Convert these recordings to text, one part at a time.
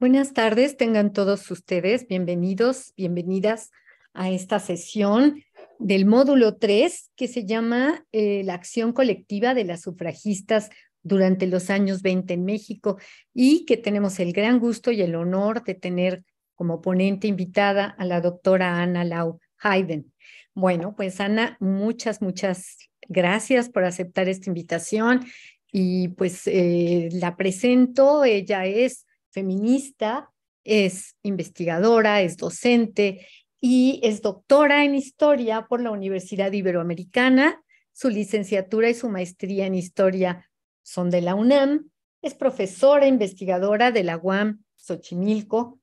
Buenas tardes, tengan todos ustedes bienvenidos, bienvenidas a esta sesión del módulo 3 que se llama eh, La acción colectiva de las sufragistas durante los años 20 en México y que tenemos el gran gusto y el honor de tener como ponente invitada a la doctora Ana Lau Hayden. Bueno, pues Ana, muchas, muchas gracias por aceptar esta invitación y pues eh, la presento, ella es feminista, es investigadora, es docente y es doctora en historia por la Universidad Iberoamericana. Su licenciatura y su maestría en historia son de la UNAM. Es profesora investigadora de la UAM Xochimilco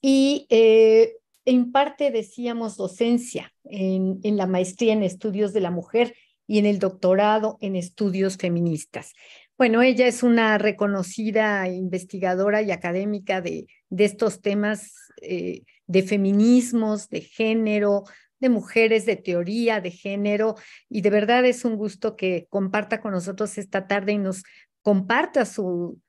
y eh, en parte decíamos, docencia en la maestría en estudios de la mujer y en el doctorado en estudios feministas. Bueno, ella es una reconocida investigadora y académica de, estos temas eh, de feminismos, de género, de mujeres, de teoría, de género, y de verdad es un gusto que comparta con nosotros esta tarde y nos comparta su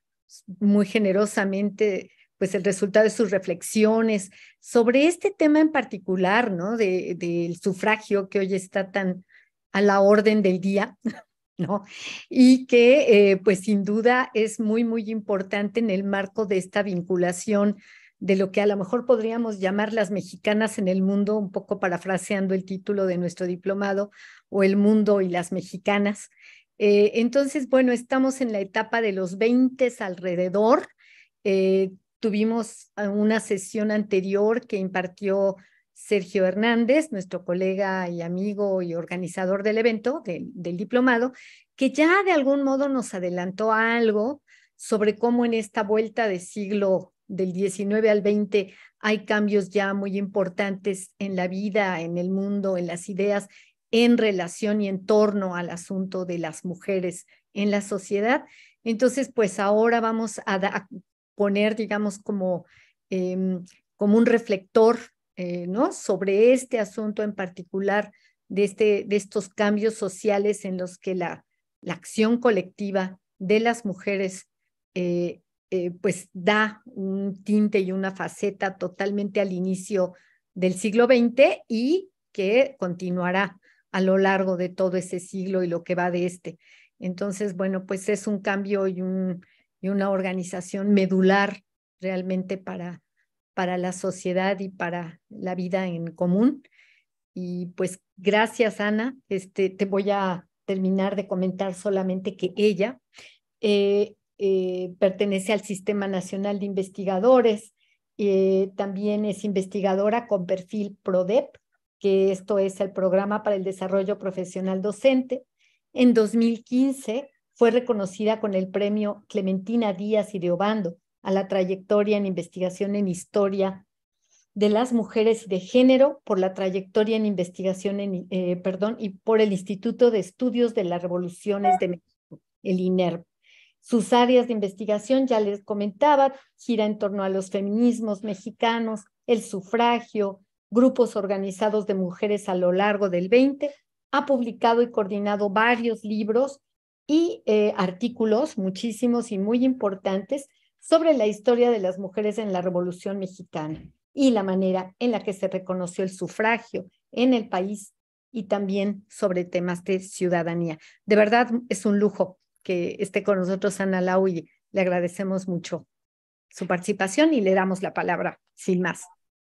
muy generosamente pues el resultado de sus reflexiones sobre este tema en particular, ¿no? De, del sufragio que hoy está tan a la orden del día. Y que eh, pues sin duda es muy, muy importante en el marco de esta vinculación de lo que a lo mejor podríamos llamar las mexicanas en el mundo, un poco parafraseando el título de nuestro diplomado, o el mundo y las mexicanas. Eh, entonces, bueno, estamos en la etapa de los 20 alrededor. Eh, tuvimos ah, una sesión anterior que impartió Sergio Hernández, nuestro colega y amigo y organizador del evento, del, diplomado, que ya de algún modo nos adelantó algo sobre cómo en esta vuelta de siglo del 19 al 20 hay cambios ya muy importantes en la vida, en el mundo, en las ideas, en relación y en torno al asunto de las mujeres en la sociedad. Entonces, pues ahora vamos a, poner, digamos, como, em, como un reflector eh, ¿no? Sobre este asunto en particular de, este, de estos cambios sociales en los que la, la acción colectiva de las mujeres eh, eh, pues da un tinte y una faceta totalmente al inicio del siglo XX y que continuará a lo largo de todo ese siglo y lo que va de este. Entonces, bueno, pues es un cambio y, un, y una organización medular realmente para, para la sociedad y para la vida en común. Y pues gracias, Ana. Este, te voy a terminar de comentar solamente que ella eh, eh, pertenece al Sistema Nacional de Investigadores. Eh, también es investigadora con perfil PRODEP, que esto es el Programa para el Desarrollo Profesional Docente. En 2015 fue reconocida con el premio Clementina Díaz y de Obando a la trayectoria en investigación en historia de las mujeres de género por la trayectoria en investigación en, eh, perdón, y por el Instituto de Estudios de las Revoluciones de México, el INER Sus áreas de investigación, ya les comentaba, gira en torno a los feminismos mexicanos, el sufragio, grupos organizados de mujeres a lo largo del 20. Ha publicado y coordinado varios libros y eh, artículos, muchísimos y muy importantes, sobre la historia de las mujeres en la Revolución Mexicana y la manera en la que se reconoció el sufragio en el país y también sobre temas de ciudadanía. De verdad es un lujo que esté con nosotros Ana Lau y le agradecemos mucho su participación y le damos la palabra sin más.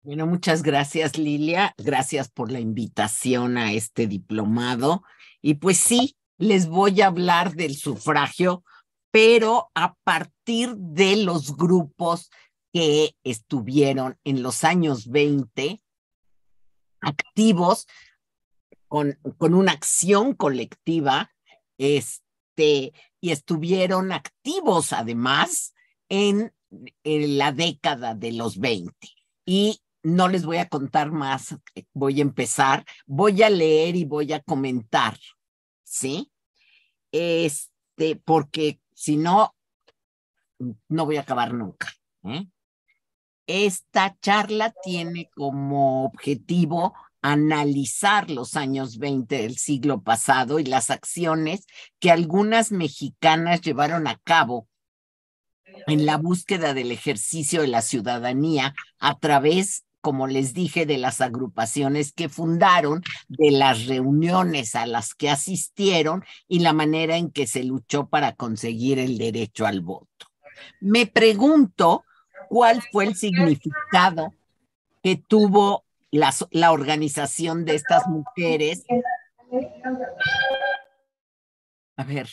Bueno, muchas gracias Lilia, gracias por la invitación a este diplomado y pues sí, les voy a hablar del sufragio pero a partir de los grupos que estuvieron en los años 20 activos con, con una acción colectiva, este, y estuvieron activos además en, la década de los 20. Y no les voy a contar más, eh, voy a empezar, voy a leer y voy a comentar, ¿sí? Este, porque si no, no voy a acabar nunca. ¿Mm? Esta charla tiene como objetivo analizar los años 20 del siglo pasado y las acciones que algunas mexicanas llevaron a cabo en la búsqueda del ejercicio de la ciudadanía a través como les dije, de las agrupaciones que fundaron, de las reuniones a las que asistieron y la manera en que se luchó para conseguir el derecho al voto. Me pregunto cuál fue el significado que tuvo la, organización de estas mujeres. A ver,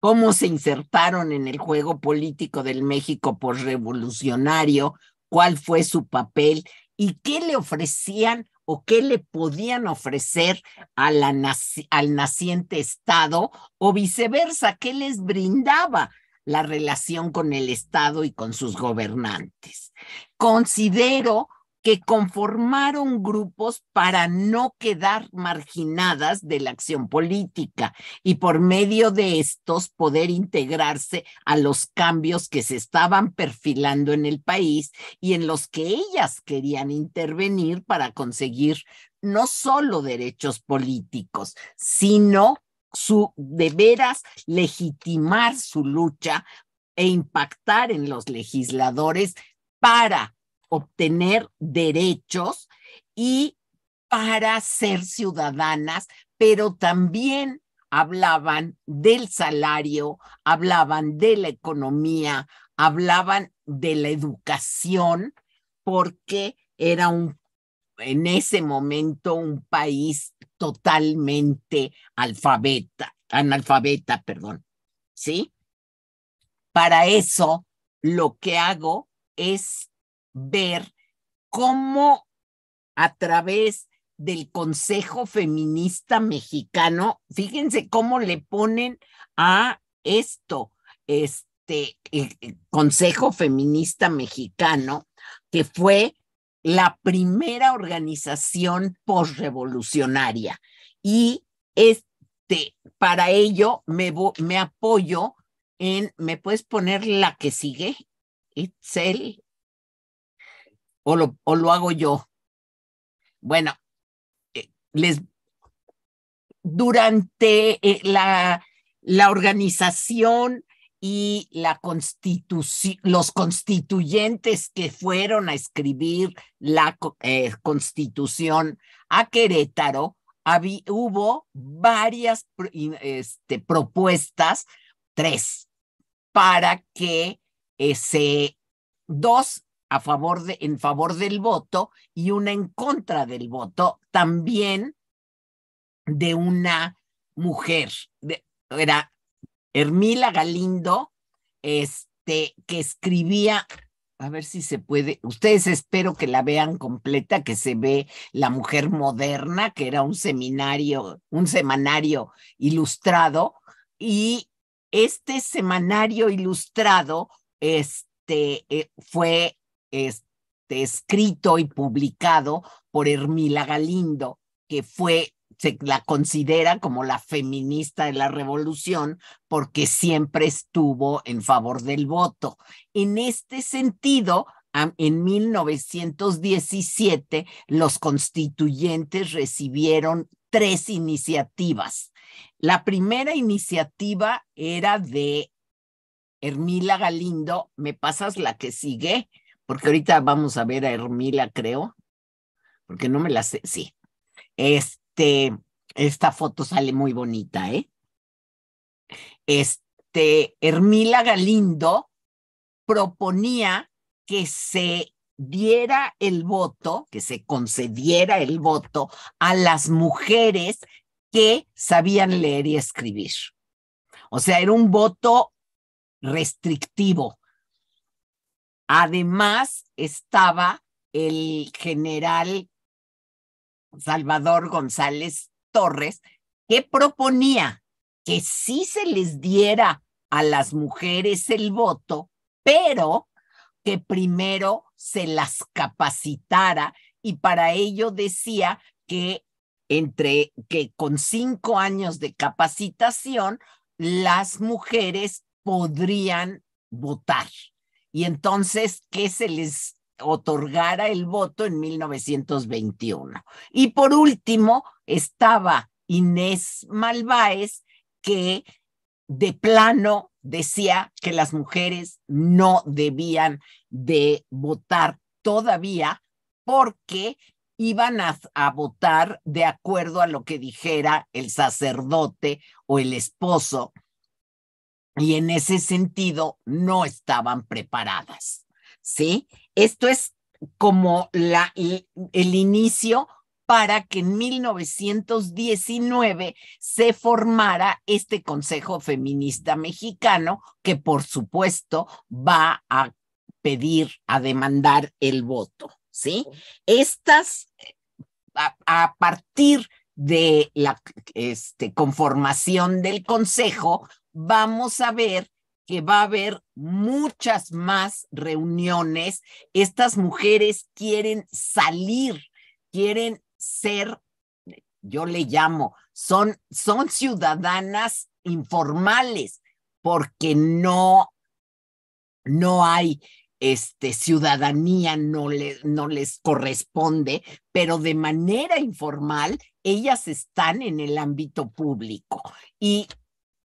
cómo se insertaron en el juego político del México por revolucionario cuál fue su papel y qué le ofrecían o qué le podían ofrecer al naciente Estado o viceversa, qué les brindaba la relación con el Estado y con sus gobernantes. Considero que conformaron grupos para no quedar marginadas de la acción política y por medio de estos poder integrarse a los cambios que se estaban perfilando en el país y en los que ellas querían intervenir para conseguir no solo derechos políticos, sino su de veras legitimar su lucha e impactar en los legisladores para obtener derechos y para ser ciudadanas, pero también hablaban del salario, hablaban de la economía, hablaban de la educación, porque era un, en ese momento un país totalmente alfabeta, analfabeta, perdón. ¿Sí? Para eso lo que hago es ver cómo a través del Consejo Feminista Mexicano, fíjense cómo le ponen a esto, este el Consejo Feminista Mexicano, que fue la primera organización postrevolucionaria. Y este, para ello me, me apoyo en, ¿me puedes poner la que sigue? Itzel, o lo, hago yo. Bueno, eh, les, durante eh, la, la organización y la constitución, los constituyentes que fueron a escribir la eh, constitución a Querétaro, hubo varias este, propuestas, tres, para que ese dos a favor de, en favor del voto y una en contra del voto, también de una mujer. era Hermila Galindo, este, que escribía, a ver si se puede, ustedes espero que la vean completa, que se ve La Mujer Moderna, que era un seminario, un semanario ilustrado, y este semanario ilustrado, este, eh, fue este, escrito y publicado por Hermila Galindo, que fue se la considera como la feminista de la revolución porque siempre estuvo en favor del voto. En este sentido, en 1917 los constituyentes recibieron tres iniciativas. La primera iniciativa era de Hermila Galindo, ¿me pasas la que sigue? porque ahorita vamos a ver a Hermila, creo, porque no me la sé, sí. Este, esta foto sale muy bonita, ¿eh? Este, Hermila Galindo proponía que se diera el voto, que se concediera el voto a las mujeres que sabían leer y escribir. O sea, era un voto restrictivo, Además estaba el general Salvador González Torres, que proponía que sí se les diera a las mujeres el voto, pero que primero se las capacitara y para ello decía que entre que con cinco años de capacitación las mujeres podrían votar y entonces que se les otorgara el voto en 1921. Y por último, estaba Inés Malváez, que de plano decía que las mujeres no debían de votar todavía porque iban a, a, votar de acuerdo a lo que dijera el sacerdote o el esposo y en ese sentido no estaban preparadas, ¿sí? Esto es como la, el, inicio para que en 1919 se formara este Consejo Feminista Mexicano, que por supuesto va a pedir, a demandar el voto, ¿sí? Estas, a, partir de la este, conformación del Consejo, vamos a ver que va a haber muchas más reuniones. Estas mujeres quieren salir, quieren ser, yo le llamo, son, son ciudadanas informales, porque no, no hay este, ciudadanía, no, le, no les corresponde, pero de manera informal ellas están en el ámbito público. Y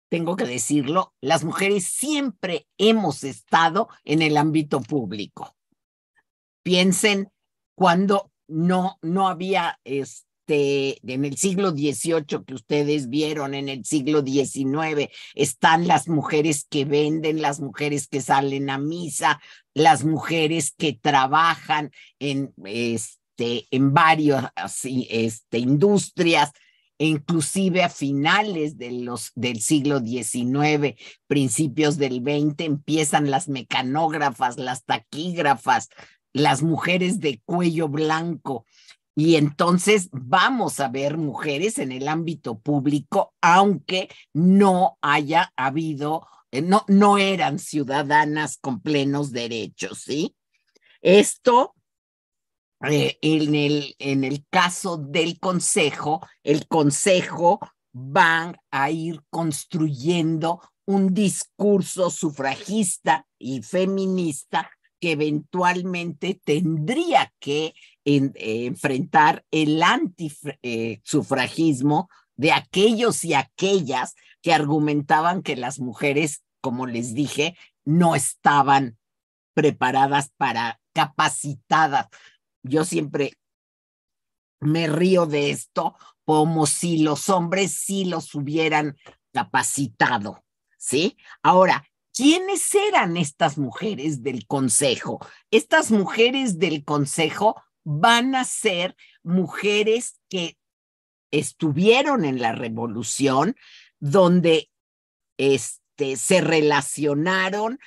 tengo que decirlo, las mujeres siempre hemos estado en el ámbito público. Piensen cuando no, no había este, en el siglo XVIII que ustedes vieron, en el siglo XIX, están las mujeres que venden, las mujeres que salen a misa, las mujeres que trabajan en, este, en varias este, industrias e inclusive a finales del siglo XIX, principios del XX, empiezan las mecanógrafas, las taquígrafas, las mujeres de cuello blanco. Y entonces vamos a ver mujeres en el ámbito público, aunque no haya habido, eh, no, no eran ciudadanas con plenos derechos, ¿sí? Esto eh, en, el, en el caso del Consejo, el Consejo van a ir construyendo un discurso sufragista y feminista que eventualmente tendría que eh, enfrentar el antisufragismo eh, de aquellos y aquellas que argumentaban que las mujeres, como les dije, no estaban preparadas para, capacitadas yo siempre me río de esto como si los hombres sí los hubieran capacitado, ¿sí? Ahora, ¿quiénes eran estas mujeres del consejo? Estas mujeres del consejo van a ser mujeres que estuvieron en la revolución, donde este, se relacionaron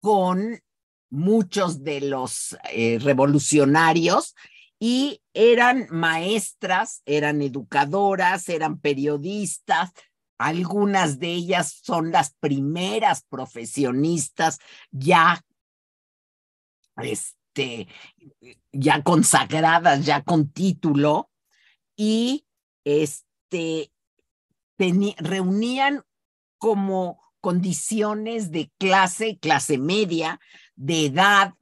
con muchos de los eh, revolucionarios y eran maestras, eran educadoras, eran periodistas. Algunas de ellas son las primeras profesionistas ya, este, ya consagradas, ya con título, y este, reunían como condiciones de clase, clase media, de edad,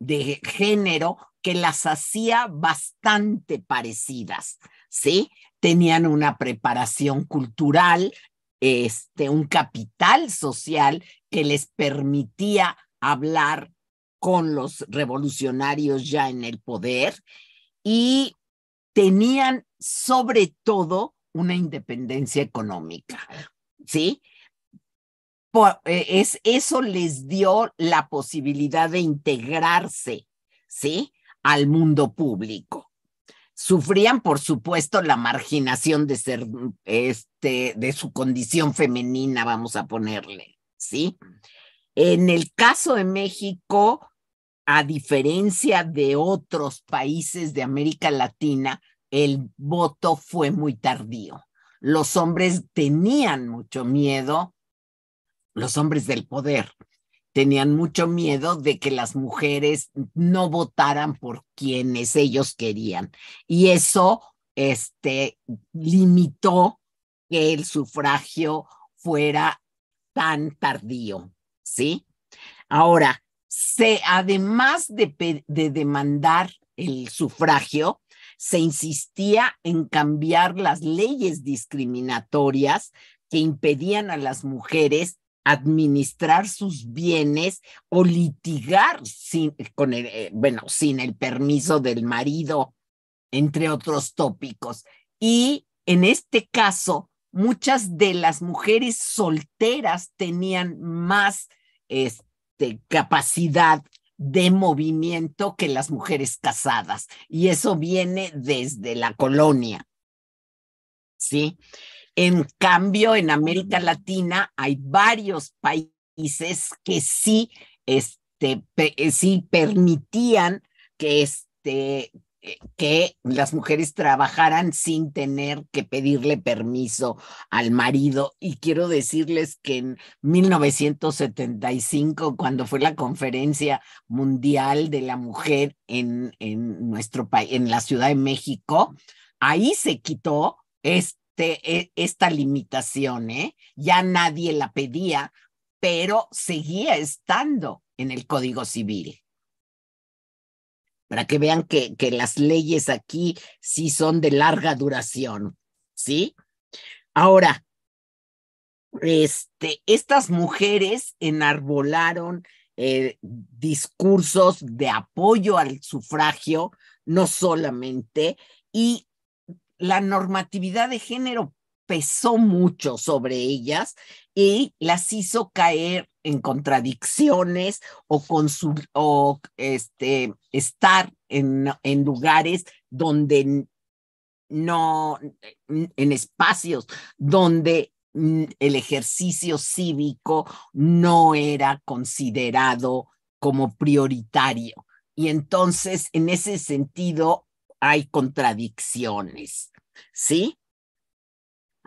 de género, que las hacía bastante parecidas, ¿sí? Tenían una preparación cultural, este, un capital social que les permitía hablar con los revolucionarios ya en el poder y tenían sobre todo una independencia económica, ¿sí? Eh, es, eso les dio la posibilidad de integrarse, ¿sí? Al mundo público. Sufrían, por supuesto, la marginación de ser, este, de su condición femenina, vamos a ponerle, ¿sí? En el caso de México, a diferencia de otros países de América Latina, el voto fue muy tardío. Los hombres tenían mucho miedo los hombres del poder tenían mucho miedo de que las mujeres no votaran por quienes ellos querían. Y eso este, limitó que el sufragio fuera tan tardío, ¿sí? Ahora, se, además de, de demandar el sufragio, se insistía en cambiar las leyes discriminatorias que impedían a las mujeres administrar sus bienes o litigar sin, el, eh, bueno, sin el permiso del marido, entre otros tópicos. Y en este caso, muchas de las mujeres solteras tenían más este, capacidad de movimiento que las mujeres casadas. Y eso viene desde la colonia. ¿Sí? En cambio, en América Latina hay varios países que sí, este, eh, sí permitían que, este, eh, que las mujeres trabajaran sin tener que pedirle permiso al marido. Y quiero decirles que en 1975, cuando fue la conferencia mundial de la mujer en, en nuestro en la Ciudad de México, ahí se quitó este e, esta limitación, ¿eh? Ya nadie la pedía, pero seguía estando en el Código Civil. Para que vean que, las leyes aquí sí son de larga duración, ¿sí? Ahora, este, estas mujeres enarbolaron eh, discursos de apoyo al sufragio, no solamente, y la normatividad de género pesó mucho sobre ellas y las hizo caer en contradicciones o, su o este, estar en, en lugares donde no, en espacios donde el ejercicio cívico no era considerado como prioritario. Y entonces, en ese sentido, hay contradicciones, ¿sí?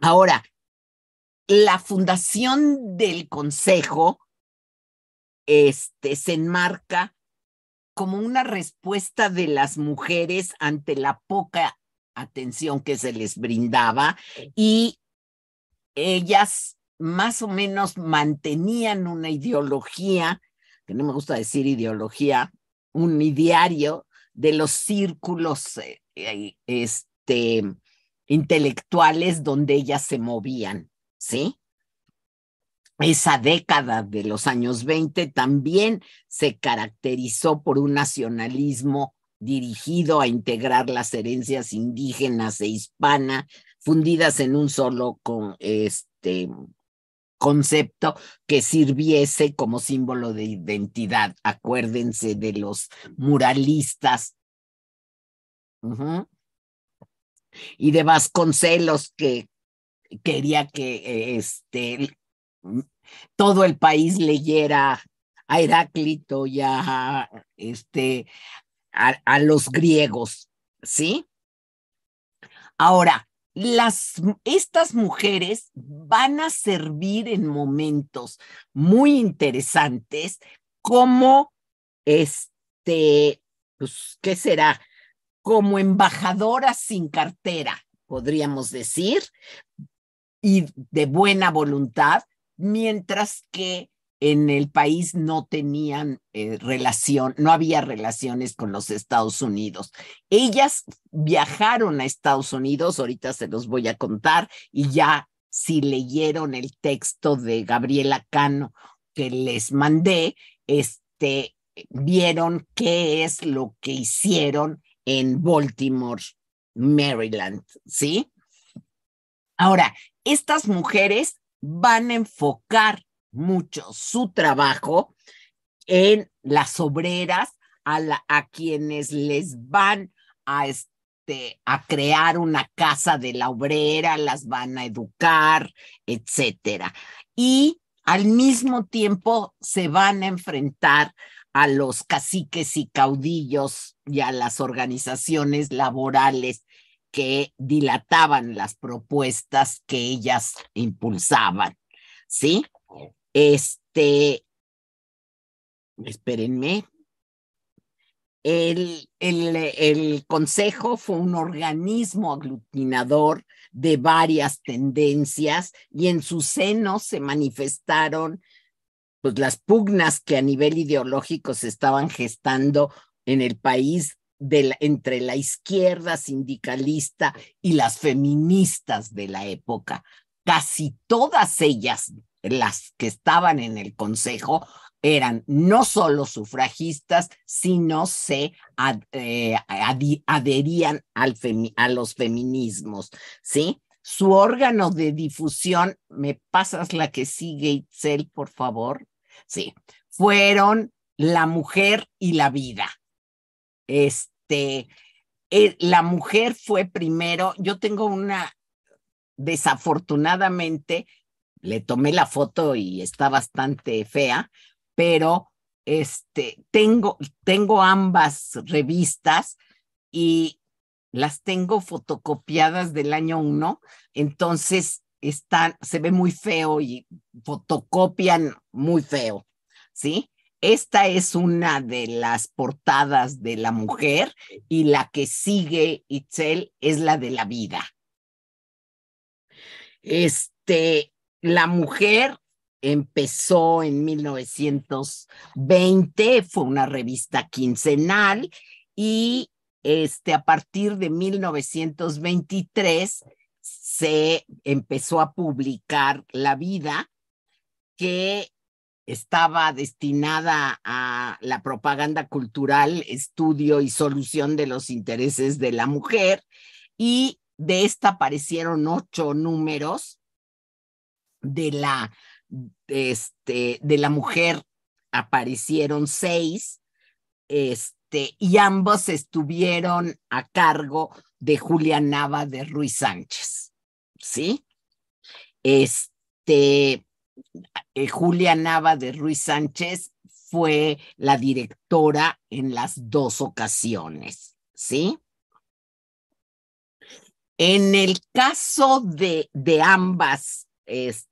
Ahora, la fundación del Consejo este, se enmarca como una respuesta de las mujeres ante la poca atención que se les brindaba y ellas más o menos mantenían una ideología, que no me gusta decir ideología, un ideario de los círculos eh, este, intelectuales donde ellas se movían, ¿sí? Esa década de los años 20 también se caracterizó por un nacionalismo dirigido a integrar las herencias indígenas e hispana fundidas en un solo con este concepto que sirviese como símbolo de identidad. Acuérdense de los muralistas. Y de Vasconcelos, que quería que este, todo el país leyera a Heráclito y a, este, a los griegos, ¿sí? Ahora, las, estas mujeres van a servir en momentos muy interesantes como, este, pues, ¿qué será? Como embajadoras sin cartera, podríamos decir, y de buena voluntad, mientras que en el país no tenían eh, relación, no había relaciones con los Estados Unidos. Ellas viajaron a Estados Unidos, ahorita se los voy a contar, y ya si leyeron el texto de Gabriela Cano que les mandé, este, vieron qué es lo que hicieron en Baltimore, Maryland, ¿sí? Ahora, estas mujeres van a enfocar mucho su trabajo en las obreras a, quienes les van a, este, a crear una casa de la obrera, las van a educar, etcétera. Y al mismo tiempo se van a enfrentar a los caciques y caudillos y a las organizaciones laborales que dilataban las propuestas que ellas impulsaban, ¿sí? Este, espérenme, el, el, Consejo fue un organismo aglutinador de varias tendencias y en su seno se manifestaron pues, las pugnas que a nivel ideológico se estaban gestando en el país de entre la izquierda sindicalista y las feministas de la época. Casi todas ellas las que estaban en el Consejo eran no solo sufragistas, sino se eh, adherían a los feminismos, ¿sí? Su órgano de difusión, me pasas la que sigue Itzel, por favor, sí, fueron la mujer y la vida. Este, eh, la mujer fue primero, yo tengo una, desafortunadamente, le tomé la foto y está bastante fea, pero este, tengo, tengo ambas revistas y las tengo fotocopiadas del año uno, entonces se ve muy feo y fotocopian muy feo, ¿sí? Esta es una de las portadas de la mujer y la que sigue Itzel es la de la vida. Este, la mujer empezó en 1920, fue una revista quincenal y este, a partir de 1923 se empezó a publicar La vida, que estaba destinada a la propaganda cultural, estudio y solución de los intereses de la mujer, y de esta aparecieron ocho números de la, este, de la mujer aparecieron seis, este, y ambos estuvieron a cargo de Julia Nava de Ruiz Sánchez, ¿sí? Este, eh, Julia Nava de Ruiz Sánchez fue la directora en las dos ocasiones, ¿sí? En el caso de, de ambas, este,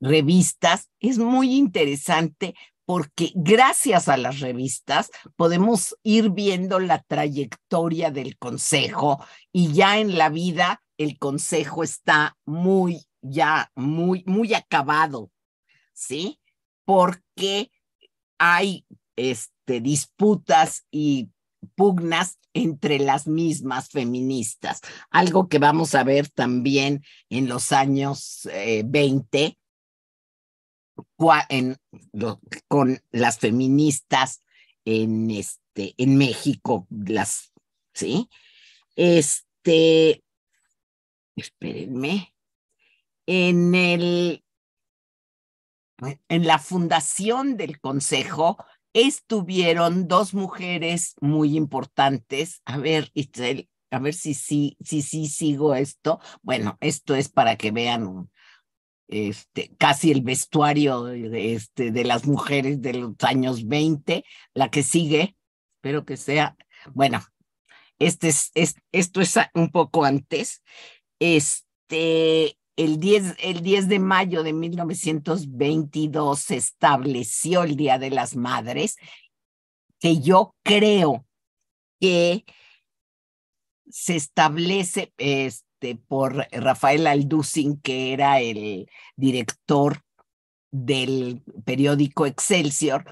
revistas, es muy interesante porque gracias a las revistas podemos ir viendo la trayectoria del consejo y ya en la vida el consejo está muy, ya muy, muy acabado, ¿sí? Porque hay este, disputas y pugnas entre las mismas feministas, algo que vamos a ver también en los años 20 eh, con las feministas en, este, en México, las, ¿sí? Este, espérenme, en el, en la fundación del Consejo, estuvieron dos mujeres muy importantes. A ver, a ver si sí, sí sigo esto. Bueno, esto es para que vean este, casi el vestuario de este, las mujeres de los años 20. La que sigue, espero que sea, bueno, este esto es un poco antes. Este, el 10, de mayo de 1922 se estableció el Día de las Madres, que yo creo que se establece este, por Rafael Alducin, que era el director del periódico Excelsior,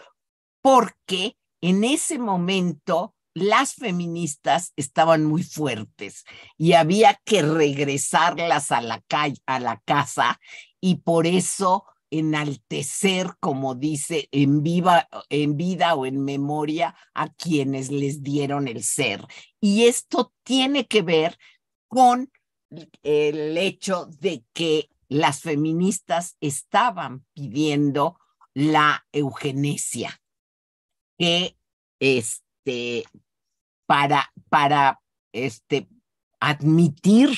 porque en ese momento las feministas estaban muy fuertes y había que regresarlas a la, calle, a la casa y por eso enaltecer, como dice, en, en vida o en memoria a quienes les dieron el ser. Y esto tiene que ver con el hecho de que las feministas estaban pidiendo la eugenesia, que es este, para, para este, admitir,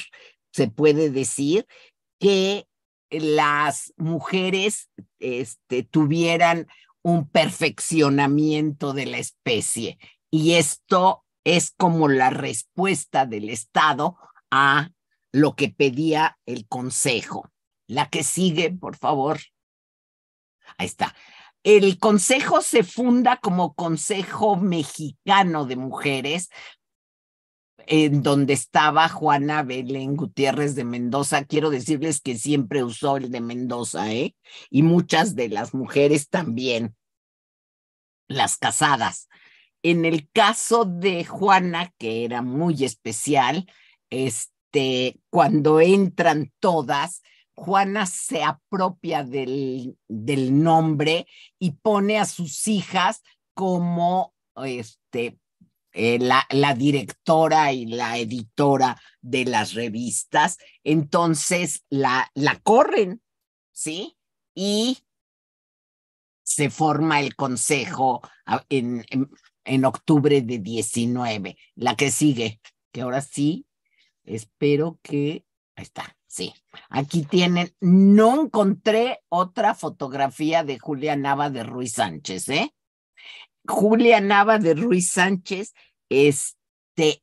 se puede decir, que las mujeres este, tuvieran un perfeccionamiento de la especie. Y esto es como la respuesta del Estado a lo que pedía el Consejo. La que sigue, por favor. Ahí está el consejo se funda como Consejo Mexicano de Mujeres, en donde estaba Juana Belén Gutiérrez de Mendoza. Quiero decirles que siempre usó el de Mendoza, ¿eh? Y muchas de las mujeres también, las casadas. En el caso de Juana, que era muy especial, este, cuando entran todas, Juana se apropia del, nombre y pone a sus hijas como este, eh, la, directora y la editora de las revistas, entonces la, la corren, ¿sí? Y se forma el consejo en, en, en, octubre de 19. La que sigue, que ahora sí, espero que... Ahí está. Sí, aquí tienen, no encontré otra fotografía de Julia Nava de Ruiz Sánchez, ¿eh? Julia Nava de Ruiz Sánchez, este,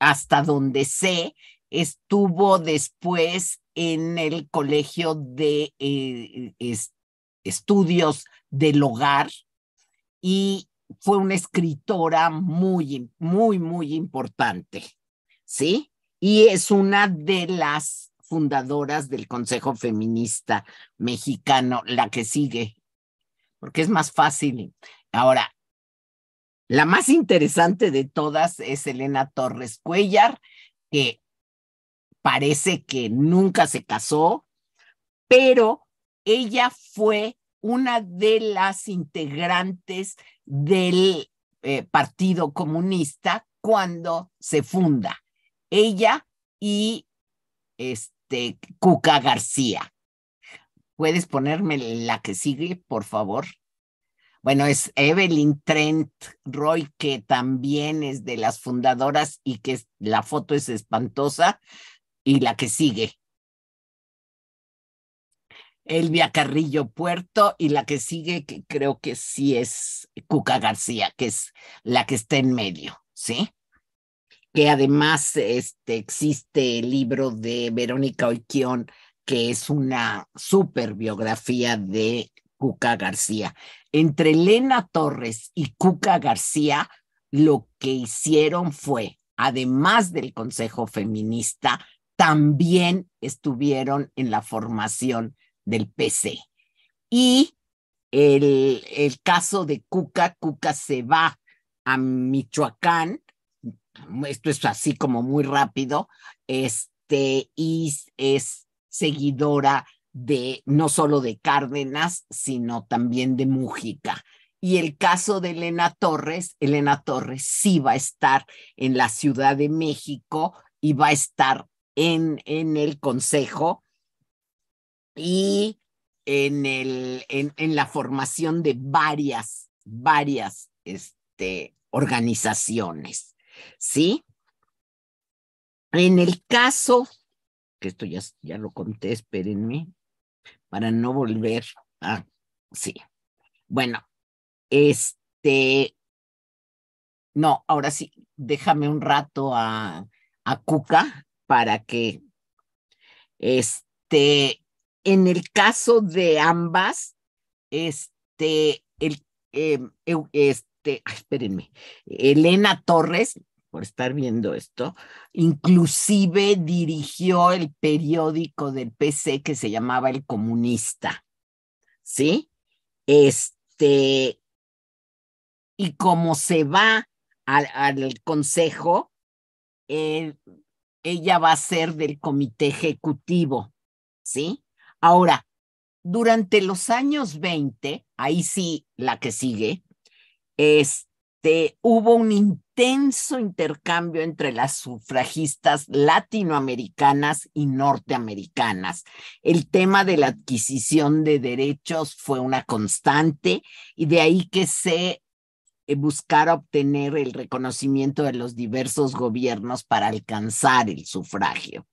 hasta donde sé, estuvo después en el Colegio de eh, Estudios del Hogar y fue una escritora muy, muy, muy importante, ¿sí? Y es una de las fundadoras del Consejo Feminista Mexicano, la que sigue, porque es más fácil. Ahora, la más interesante de todas es Elena Torres Cuellar, que parece que nunca se casó, pero ella fue una de las integrantes del eh, Partido Comunista cuando se funda. Ella y este de Cuca García. ¿Puedes ponerme la que sigue, por favor? Bueno, es Evelyn Trent Roy, que también es de las fundadoras y que la foto es espantosa. Y la que sigue. Elvia Carrillo Puerto y la que sigue, que creo que sí es Cuca García, que es la que está en medio, ¿sí? que además este, existe el libro de Verónica Oiquión, que es una superbiografía de Cuca García. Entre Elena Torres y Cuca García, lo que hicieron fue, además del Consejo Feminista, también estuvieron en la formación del PC. Y el caso de Cuca, Cuca se va a Michoacán esto es así como muy rápido, este, y es seguidora de no solo de Cárdenas, sino también de Mújica. Y el caso de Elena Torres, Elena Torres sí va a estar en la Ciudad de México y va a estar en, en el Consejo y en, el, en la formación de varias, varias este, organizaciones. ¿sí? En el caso, que esto ya, ya lo conté, espérenme, para no volver a, sí. Bueno, este, no, ahora sí, déjame un rato a, Cuca para que, este, en el caso de ambas, este, el, este Ah, espérenme, Elena Torres, por estar viendo esto, inclusive dirigió el periódico del PC que se llamaba El Comunista, ¿sí? Este, y como se va al, consejo, ella va a ser del comité ejecutivo, ¿sí? Ahora, durante los años 20, ahí sí la que sigue, este, hubo un intenso intercambio entre las sufragistas latinoamericanas y norteamericanas. El tema de la adquisición de derechos fue una constante y de ahí que se eh, buscara obtener el reconocimiento de los diversos gobiernos para alcanzar el sufragio.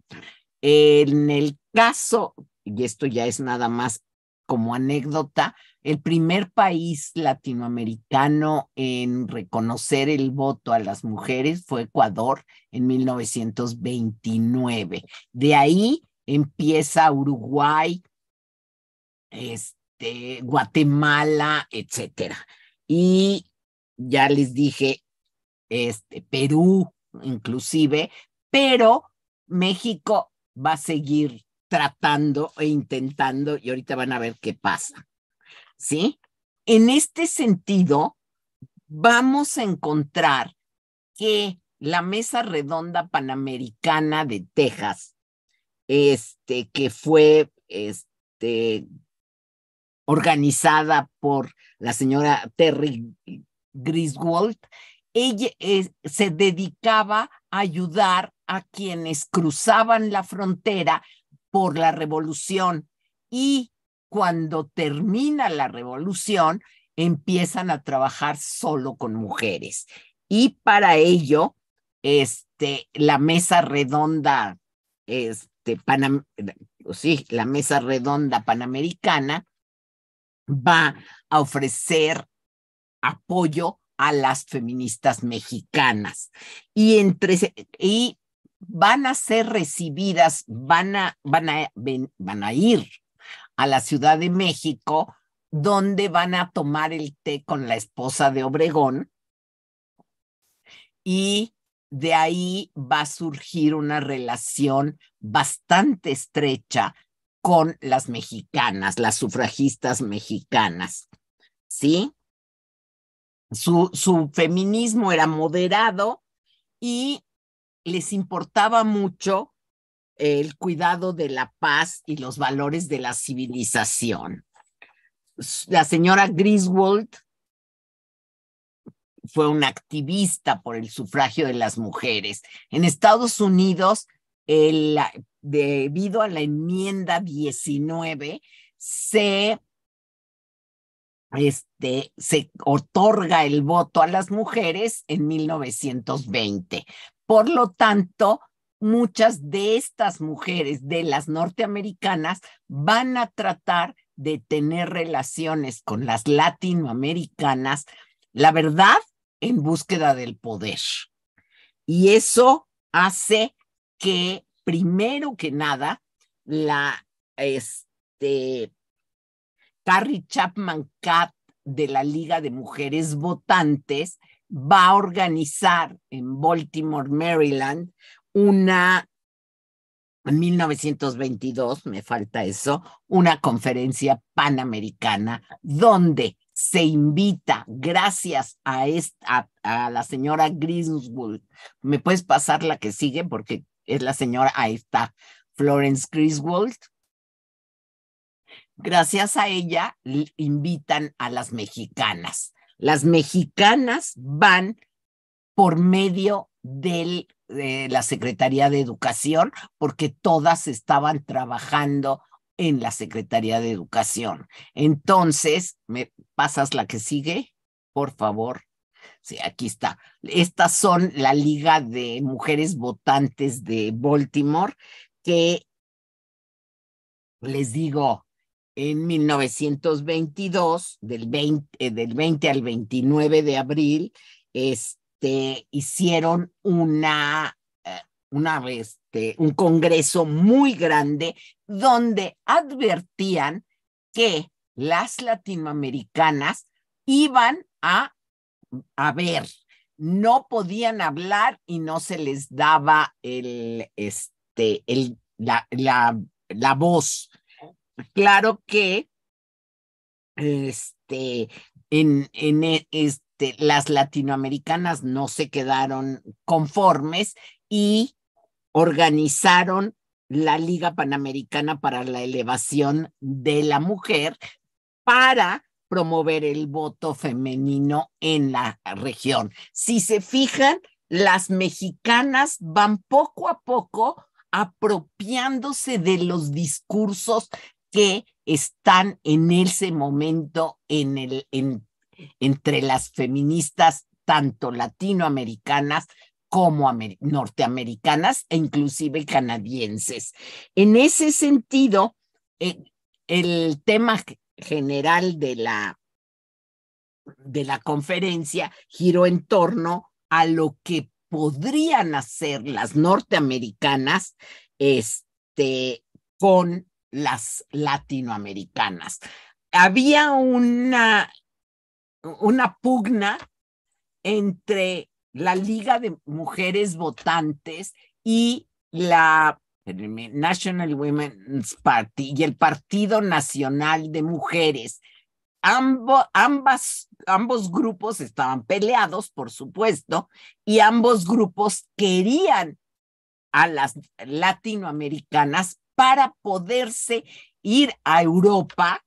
En el caso, y esto ya es nada más como anécdota, el primer país latinoamericano en reconocer el voto a las mujeres fue Ecuador en 1929. De ahí empieza Uruguay, este, Guatemala, etcétera. Y ya les dije, este, Perú inclusive, pero México va a seguir tratando e intentando y ahorita van a ver qué pasa. ¿Sí? En este sentido, vamos a encontrar que la Mesa Redonda Panamericana de Texas, este, que fue este, organizada por la señora Terry Griswold, ella se dedicaba a ayudar a quienes cruzaban la frontera por la revolución y cuando termina la revolución empiezan a trabajar solo con mujeres. Y para ello, este, la mesa redonda, este, sí, la mesa redonda panamericana va a ofrecer apoyo a las feministas mexicanas. Y, entre, y van a ser recibidas, van a, van a, van a ir a la Ciudad de México, donde van a tomar el té con la esposa de Obregón. Y de ahí va a surgir una relación bastante estrecha con las mexicanas, las sufragistas mexicanas. ¿Sí? su feminismo era moderado y les importaba mucho el cuidado de la paz y los valores de la civilización. La señora Griswold fue una activista por el sufragio de las mujeres. En Estados Unidos, debido a la enmienda 19, se, este, se otorga el voto a las mujeres en 1920, por lo tanto, muchas de estas mujeres, de las norteamericanas, van a tratar de tener relaciones con las latinoamericanas, la verdad, en búsqueda del poder. Y eso hace que, primero que nada, la este, Carrie Chapman Cat de la Liga de Mujeres Votantes va a organizar en Baltimore, Maryland, una, en 1922, me falta eso, una conferencia panamericana donde se invita, gracias a, a, la señora Griswold, ¿me puedes pasar la que sigue? Porque es la señora, ahí está, Florence Griswold. Gracias a ella invitan a las mexicanas las mexicanas van por medio de la Secretaría de Educación, porque todas estaban trabajando en la Secretaría de Educación. Entonces, ¿me pasas la que sigue? Por favor. Sí, aquí está. Estas son la Liga de Mujeres Votantes de Baltimore, que les digo, en 1922, del 20, eh, del 20 al 29 de abril, este, hicieron una, eh, una este, un congreso muy grande donde advertían que las latinoamericanas iban a, a ver, no podían hablar y no se les daba el, este, el, la, la voz claro que este, en, e, este, las latinoamericanas no se quedaron conformes y organizaron la Liga Panamericana para la Elevación de la Mujer para promover el voto femenino en la región. Si se fijan, las mexicanas van poco a poco apropiándose de los discursos que están en ese momento en el, entre las feministas tanto latinoamericanas como norteamericanas e inclusive canadienses. En ese sentido, eh, el tema general de la, la conferencia giró en torno a lo que podrían hacer las norteamericanas este, con las latinoamericanas. Había una, una pugna entre la Liga de Mujeres Votantes y la National Women's Party y el Partido Nacional de Mujeres. ambas, ambos grupos estaban peleados, por supuesto, y ambos grupos querían a las latinoamericanas para poderse ir a Europa,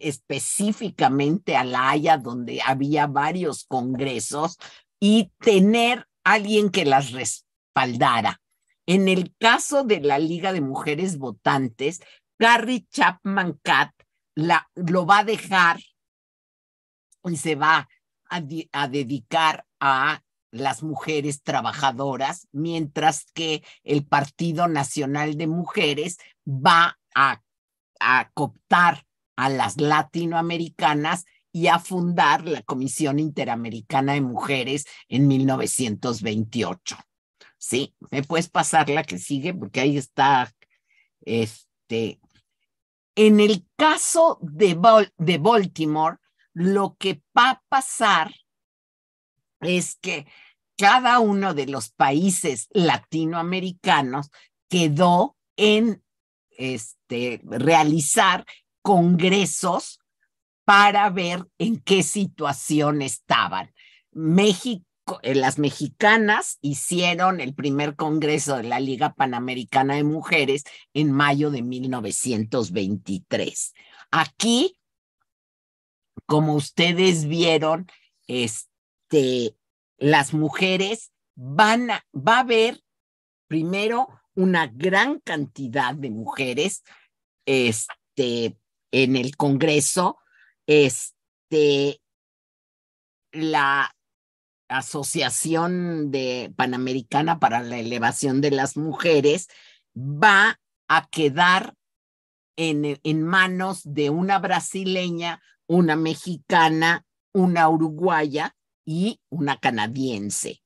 específicamente a La Haya, donde había varios congresos, y tener alguien que las respaldara. En el caso de la Liga de Mujeres Votantes, Carrie Chapman Catt la, lo va a dejar y se va a dedicar a las mujeres trabajadoras, mientras que el Partido Nacional de Mujeres va a, a cooptar a las latinoamericanas y a fundar la Comisión Interamericana de Mujeres en 1928. Sí, me puedes pasar la que sigue porque ahí está este en el caso de, de Baltimore lo que va a pasar es que cada uno de los países latinoamericanos quedó en este, realizar congresos para ver en qué situación estaban. México eh, las mexicanas hicieron el primer congreso de la Liga Panamericana de Mujeres en mayo de 1923. Aquí, como ustedes vieron, este, este, las mujeres van a, va a haber primero una gran cantidad de mujeres este, en el Congreso, este, la Asociación de Panamericana para la Elevación de las Mujeres va a quedar en manos de una brasileña, una mexicana, una uruguaya, y una canadiense.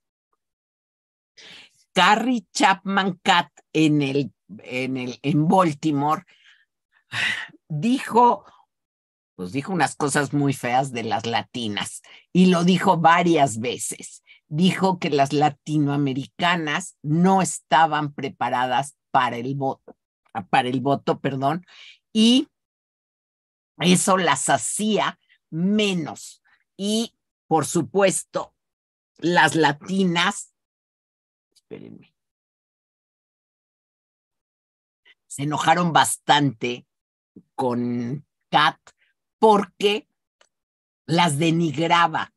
Carrie Chapman Catt en, el, en, el, en Baltimore dijo, pues dijo unas cosas muy feas de las latinas y lo dijo varias veces. Dijo que las latinoamericanas no estaban preparadas para el voto, para el voto, perdón, y eso las hacía menos y por supuesto, las latinas, espérenme, se enojaron bastante con Kat porque las denigraba.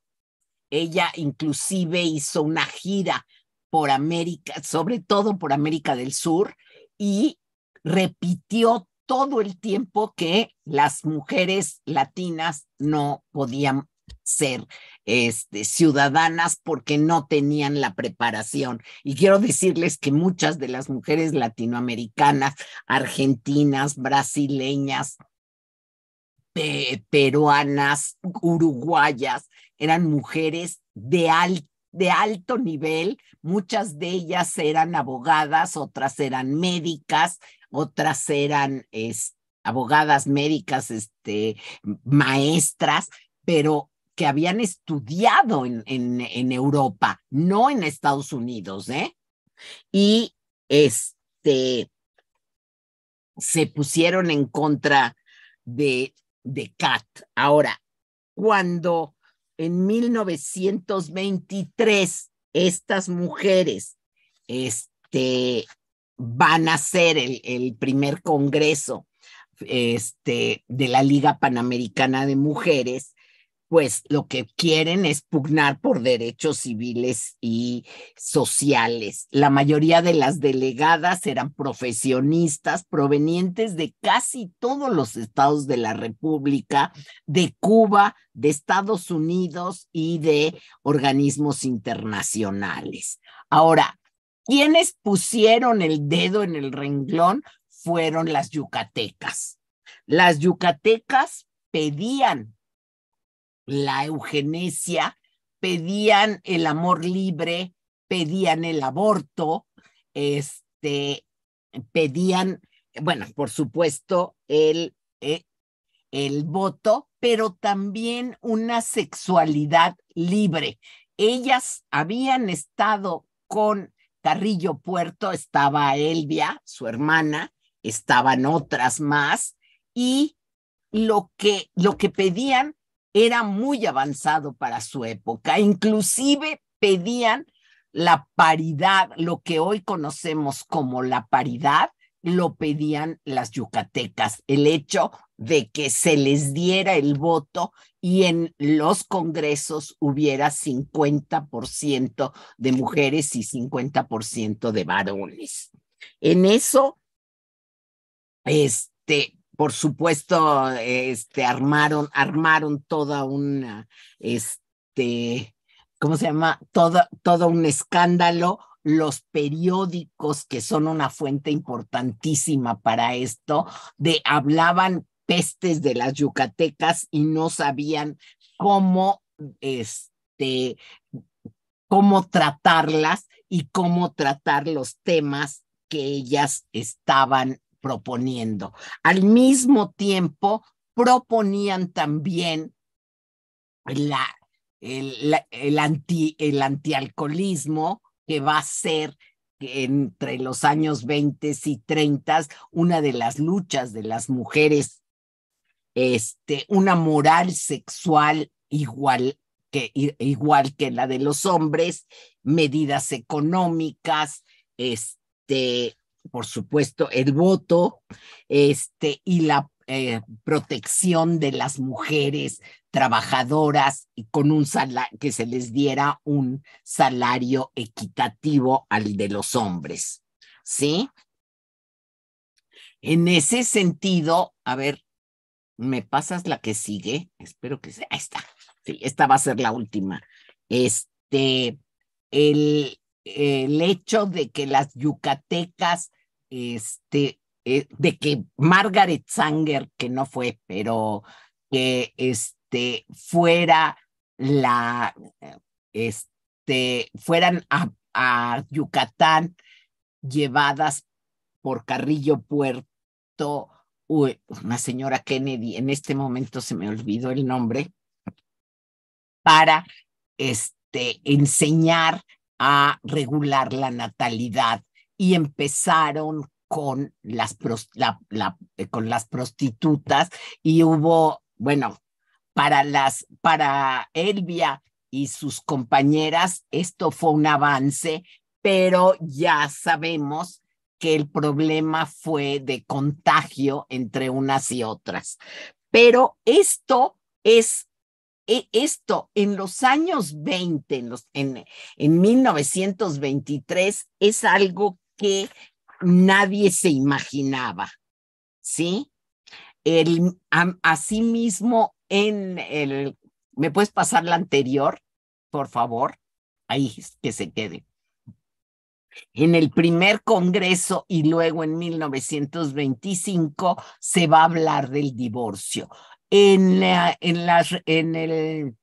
Ella inclusive hizo una gira por América, sobre todo por América del Sur, y repitió todo el tiempo que las mujeres latinas no podían ser este, ciudadanas porque no tenían la preparación. Y quiero decirles que muchas de las mujeres latinoamericanas, argentinas, brasileñas, peruanas, uruguayas, eran mujeres de de alto nivel, muchas de ellas eran abogadas, otras eran médicas, otras eran abogadas médicas, este, maestras, pero que habían estudiado en, en, Europa, no en Estados Unidos, ¿eh? Y este, se pusieron en contra de, de Kat. Ahora, cuando en 1923 estas mujeres este, van a ser el, primer congreso este, de la Liga Panamericana de Mujeres, pues lo que quieren es pugnar por derechos civiles y sociales. La mayoría de las delegadas eran profesionistas provenientes de casi todos los estados de la República, de Cuba, de Estados Unidos y de organismos internacionales. Ahora, quienes pusieron el dedo en el renglón fueron las yucatecas. Las yucatecas pedían la eugenesia, pedían el amor libre, pedían el aborto, este, pedían, bueno, por supuesto, el, eh, el voto, pero también una sexualidad libre. Ellas habían estado con Carrillo Puerto, estaba Elvia, su hermana, estaban otras más, y lo que, lo que pedían era muy avanzado para su época. Inclusive pedían la paridad, lo que hoy conocemos como la paridad, lo pedían las yucatecas, el hecho de que se les diera el voto y en los congresos hubiera 50% de mujeres y 50% de varones. En eso, este, por supuesto, este, armaron, armaron toda una, este, ¿cómo se llama? Todo, todo un escándalo. Los periódicos, que son una fuente importantísima para esto, de hablaban pestes de las yucatecas y no sabían cómo, este, cómo tratarlas y cómo tratar los temas que ellas estaban proponiendo. Al mismo tiempo, proponían también el, el, anti, el antialcoholismo que va a ser entre los años 20 y 30 una de las luchas de las mujeres, este, una moral sexual igual que, igual que la de los hombres, medidas económicas, este, por supuesto, el voto este, y la eh, protección de las mujeres trabajadoras y con un salario, que se les diera un salario equitativo al de los hombres. ¿Sí? En ese sentido, a ver, ¿me pasas la que sigue? Espero que sea. Ahí está. Sí, esta va a ser la última. Este, el, el hecho de que las yucatecas este, eh, de que Margaret Sanger, que no fue, pero que este, fuera la, este, fueran a, Yucatán llevadas por Carrillo Puerto, una señora Kennedy, en este momento se me olvidó el nombre, para este, enseñar a regular la natalidad y empezaron con las, eh, con las prostitutas y hubo, bueno, para, las, para Elvia y sus compañeras, esto fue un avance, pero ya sabemos que el problema fue de contagio entre unas y otras. Pero esto es e, esto en los años 20, en, los, en, en 1923, es algo que nadie se imaginaba, ¿sí? El, asimismo, en el, ¿me puedes pasar la anterior, por favor? Ahí, que se quede. En el primer Congreso y luego en 1925 se va a hablar del divorcio. En, la, en, las, en, el,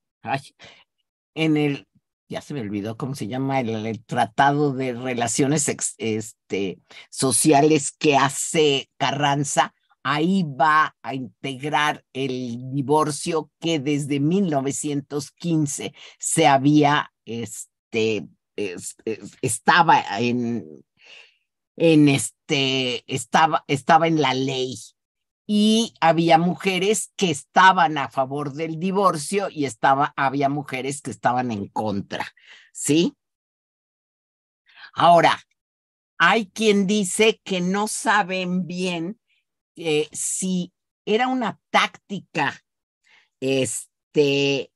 en el ya se me olvidó cómo se llama el, tratado de relaciones este, sociales que hace Carranza, ahí va a integrar el divorcio que desde 1915 se había, este, estaba en, en este, estaba, estaba en la ley y había mujeres que estaban a favor del divorcio y estaba, había mujeres que estaban en contra, ¿sí? Ahora, hay quien dice que no saben bien si era una táctica, este,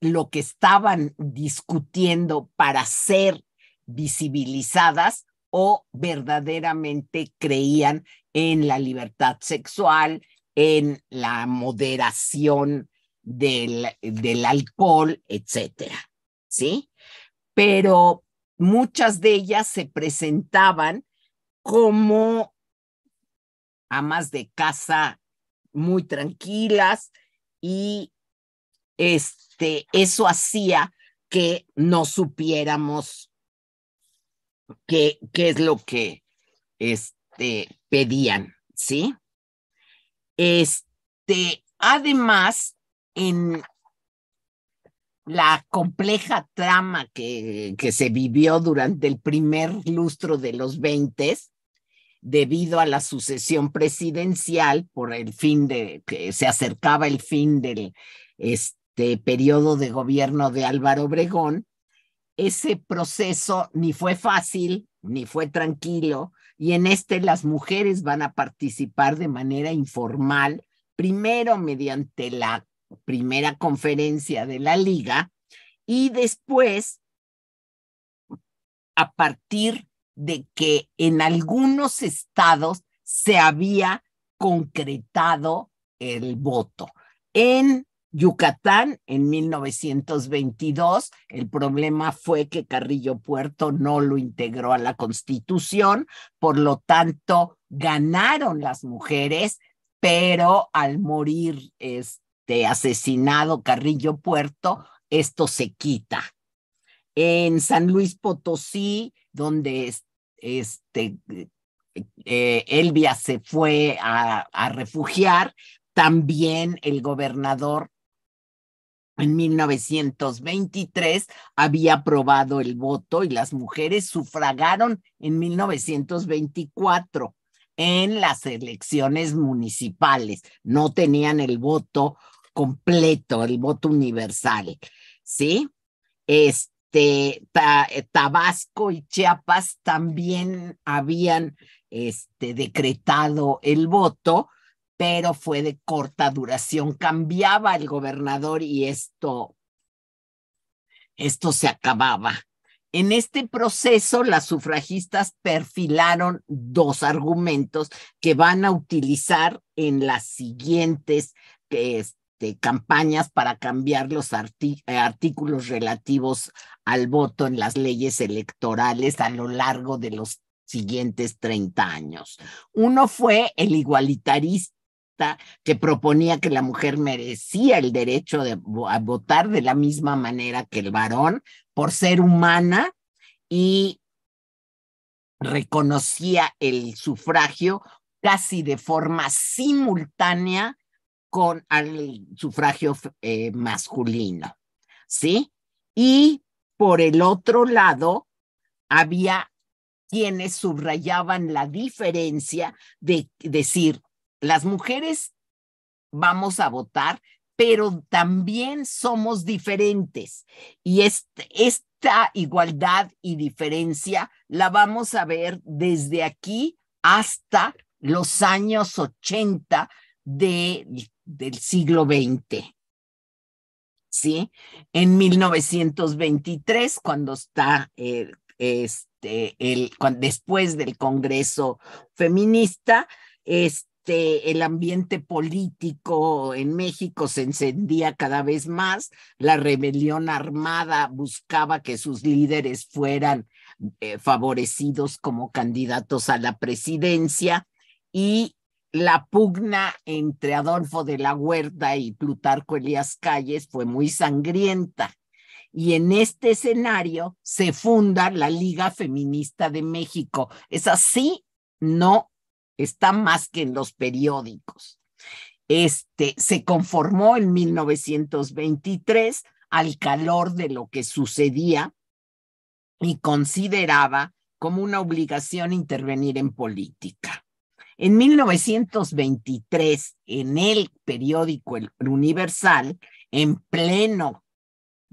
lo que estaban discutiendo para ser visibilizadas o verdaderamente creían en la libertad sexual, en la moderación del, del alcohol, etcétera, ¿sí? Pero muchas de ellas se presentaban como amas de casa muy tranquilas y este, eso hacía que no supiéramos qué, qué es lo que, es, este, este, pedían, ¿sí? Este, además, en la compleja trama que, que se vivió durante el primer lustro de los veintes debido a la sucesión presidencial, por el fin de que se acercaba el fin del este, periodo de gobierno de Álvaro Obregón, ese proceso ni fue fácil, ni fue tranquilo, y en este las mujeres van a participar de manera informal, primero mediante la primera conferencia de la liga y después a partir de que en algunos estados se había concretado el voto. En Yucatán en 1922. El problema fue que Carrillo Puerto no lo integró a la constitución, por lo tanto ganaron las mujeres, pero al morir este asesinado Carrillo Puerto, esto se quita. En San Luis Potosí, donde este, eh, Elvia se fue a refugiar, también el gobernador en 1923 había aprobado el voto y las mujeres sufragaron en 1924 en las elecciones municipales. No tenían el voto completo, el voto universal, ¿sí? Este, Tabasco y Chiapas también habían este, decretado el voto, pero fue de corta duración. Cambiaba el gobernador y esto, esto se acababa. En este proceso, las sufragistas perfilaron dos argumentos que van a utilizar en las siguientes este, campañas para cambiar los artículos relativos al voto en las leyes electorales a lo largo de los siguientes 30 años. Uno fue el igualitarismo que proponía que la mujer merecía el derecho de, a votar de la misma manera que el varón por ser humana y reconocía el sufragio casi de forma simultánea con el sufragio eh, masculino, ¿sí? Y por el otro lado, había quienes subrayaban la diferencia de decir, las mujeres vamos a votar, pero también somos diferentes. Y esta igualdad y diferencia la vamos a ver desde aquí hasta los años 80 del siglo XX. ¿Sí? En 1923, cuando está este, después del Congreso Feminista, este, este, el ambiente político en México se encendía cada vez más, la rebelión armada buscaba que sus líderes fueran eh, favorecidos como candidatos a la presidencia y la pugna entre Adolfo de la Huerta y Plutarco Elías Calles fue muy sangrienta. Y en este escenario se funda la Liga Feminista de México. Es así, no está más que en los periódicos. Este, se conformó en 1923 al calor de lo que sucedía y consideraba como una obligación intervenir en política. En 1923, en el periódico El Universal, en pleno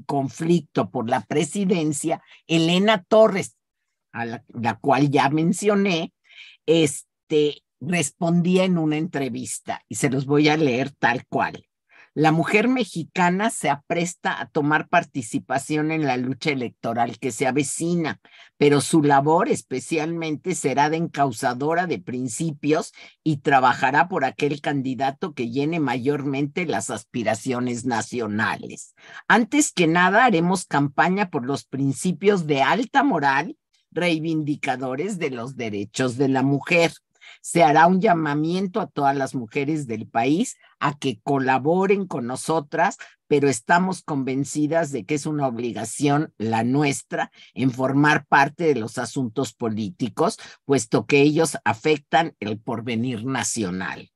conflicto por la presidencia, Elena Torres, a la, cual ya mencioné, es, este, respondía en una entrevista, y se los voy a leer tal cual. La mujer mexicana se apresta a tomar participación en la lucha electoral que se avecina, pero su labor especialmente será de encausadora de principios y trabajará por aquel candidato que llene mayormente las aspiraciones nacionales. Antes que nada, haremos campaña por los principios de alta moral reivindicadores de los derechos de la mujer se hará un llamamiento a todas las mujeres del país a que colaboren con nosotras, pero estamos convencidas de que es una obligación la nuestra en formar parte de los asuntos políticos, puesto que ellos afectan el porvenir nacional.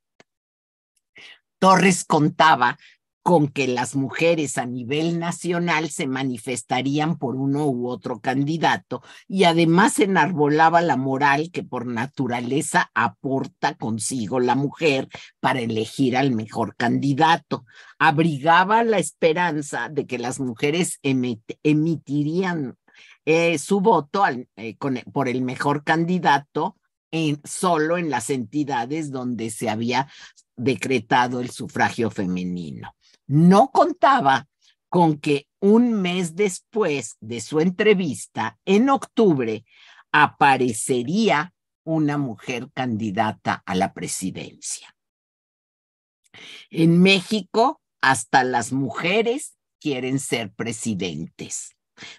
Torres contaba con que las mujeres a nivel nacional se manifestarían por uno u otro candidato y además enarbolaba la moral que por naturaleza aporta consigo la mujer para elegir al mejor candidato. Abrigaba la esperanza de que las mujeres emitirían eh, su voto eh, por el mejor candidato solo en las entidades donde se había decretado el sufragio femenino no contaba con que un mes después de su entrevista, en octubre, aparecería una mujer candidata a la presidencia. En México, hasta las mujeres quieren ser presidentes.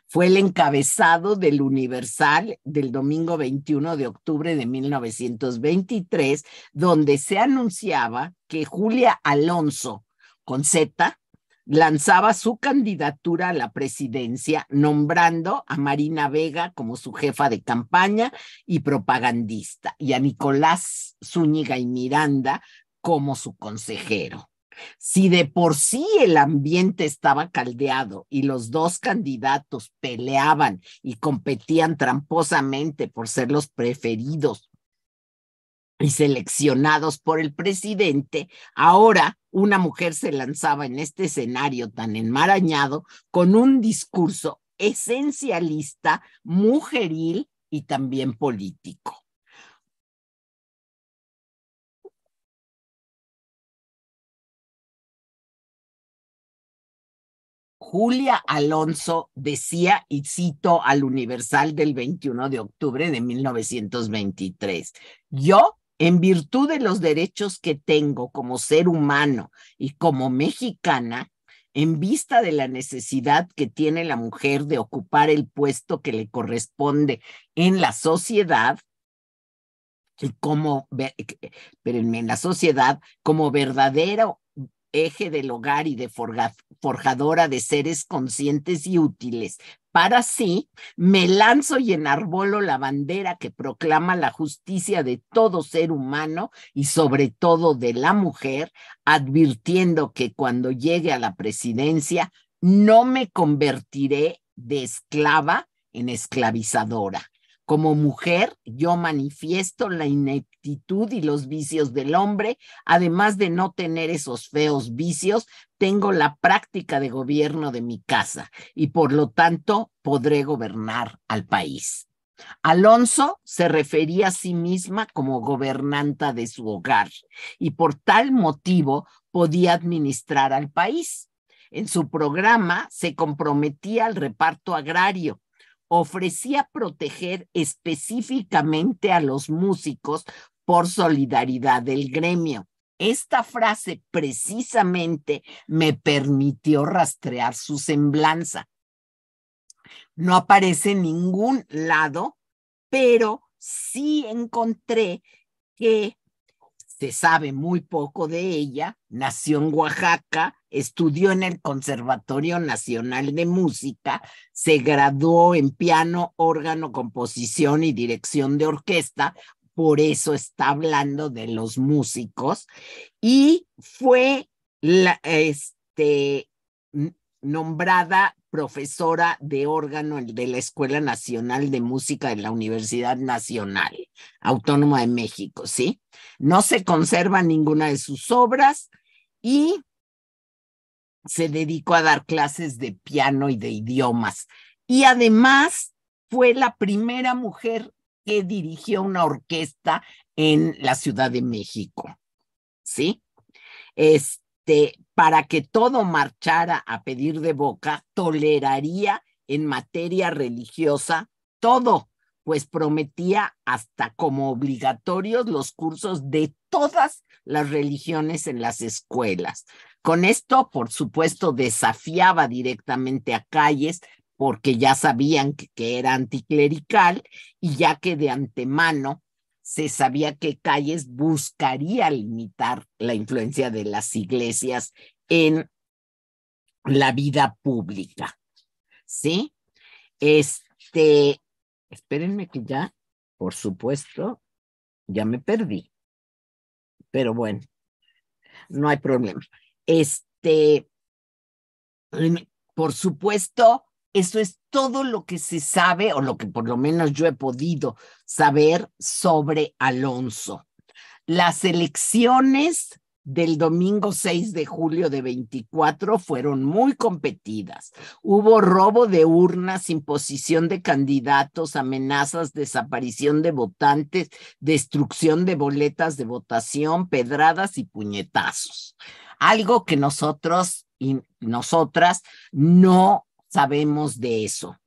Fue el encabezado del Universal del domingo 21 de octubre de 1923, donde se anunciaba que Julia Alonso, con Z, lanzaba su candidatura a la presidencia, nombrando a Marina Vega como su jefa de campaña y propagandista, y a Nicolás Zúñiga y Miranda como su consejero. Si de por sí el ambiente estaba caldeado y los dos candidatos peleaban y competían tramposamente por ser los preferidos y seleccionados por el presidente, ahora una mujer se lanzaba en este escenario tan enmarañado con un discurso esencialista, mujeril y también político. Julia Alonso decía, y cito al Universal del 21 de octubre de 1923, yo en virtud de los derechos que tengo como ser humano y como mexicana, en vista de la necesidad que tiene la mujer de ocupar el puesto que le corresponde en la sociedad, y como, eh, espérenme, en la sociedad como verdadero eje del hogar y de forjadora de seres conscientes y útiles. Para sí, me lanzo y enarbolo la bandera que proclama la justicia de todo ser humano y sobre todo de la mujer, advirtiendo que cuando llegue a la presidencia no me convertiré de esclava en esclavizadora como mujer, yo manifiesto la ineptitud y los vicios del hombre. Además de no tener esos feos vicios, tengo la práctica de gobierno de mi casa y por lo tanto podré gobernar al país. Alonso se refería a sí misma como gobernanta de su hogar y por tal motivo podía administrar al país. En su programa se comprometía al reparto agrario ofrecía proteger específicamente a los músicos por solidaridad del gremio. Esta frase precisamente me permitió rastrear su semblanza. No aparece en ningún lado, pero sí encontré que se este, sabe muy poco de ella, nació en Oaxaca, estudió en el Conservatorio Nacional de Música, se graduó en piano, órgano, composición y dirección de orquesta, por eso está hablando de los músicos, y fue este, nombrada profesora de órgano de la Escuela Nacional de Música de la Universidad Nacional Autónoma de México, ¿sí? No se conserva ninguna de sus obras y se dedicó a dar clases de piano y de idiomas. Y además fue la primera mujer que dirigió una orquesta en la Ciudad de México, ¿sí? Este para que todo marchara a pedir de boca, toleraría en materia religiosa todo, pues prometía hasta como obligatorios los cursos de todas las religiones en las escuelas. Con esto, por supuesto, desafiaba directamente a Calles porque ya sabían que era anticlerical y ya que de antemano se sabía que Calles buscaría limitar la influencia de las iglesias en la vida pública. ¿Sí? Este, espérenme que ya, por supuesto, ya me perdí. Pero bueno, no hay problema. Este, por supuesto, eso es todo lo que se sabe, o lo que por lo menos yo he podido saber sobre Alonso. Las elecciones del domingo 6 de julio de 24 fueron muy competidas. Hubo robo de urnas, imposición de candidatos, amenazas, desaparición de votantes, destrucción de boletas de votación, pedradas y puñetazos. Algo que nosotros y nosotras no sabemos de eso.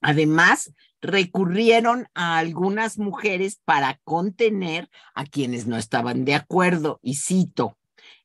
Además, recurrieron a algunas mujeres para contener a quienes no estaban de acuerdo, y cito,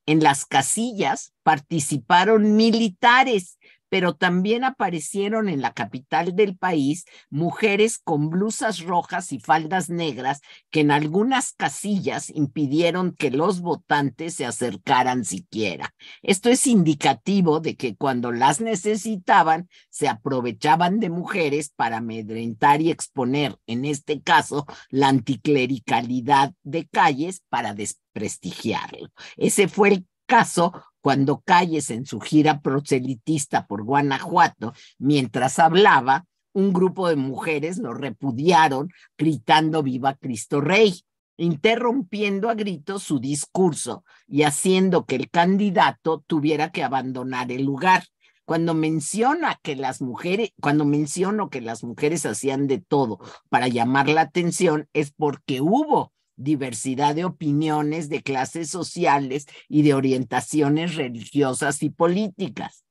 en las casillas participaron militares pero también aparecieron en la capital del país mujeres con blusas rojas y faldas negras que en algunas casillas impidieron que los votantes se acercaran siquiera. Esto es indicativo de que cuando las necesitaban, se aprovechaban de mujeres para amedrentar y exponer, en este caso, la anticlericalidad de calles para desprestigiarlo. Ese fue el caso cuando Calles en su gira proselitista por Guanajuato, mientras hablaba, un grupo de mujeres lo repudiaron gritando Viva Cristo Rey, interrumpiendo a gritos su discurso y haciendo que el candidato tuviera que abandonar el lugar. Cuando menciona que las mujeres, cuando menciono que las mujeres hacían de todo para llamar la atención, es porque hubo diversidad de opiniones, de clases sociales y de orientaciones religiosas y políticas.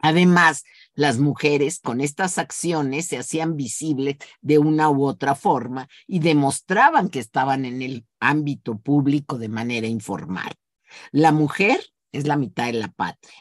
Además, las mujeres con estas acciones se hacían visibles de una u otra forma y demostraban que estaban en el ámbito público de manera informal. La mujer es la mitad de la patria.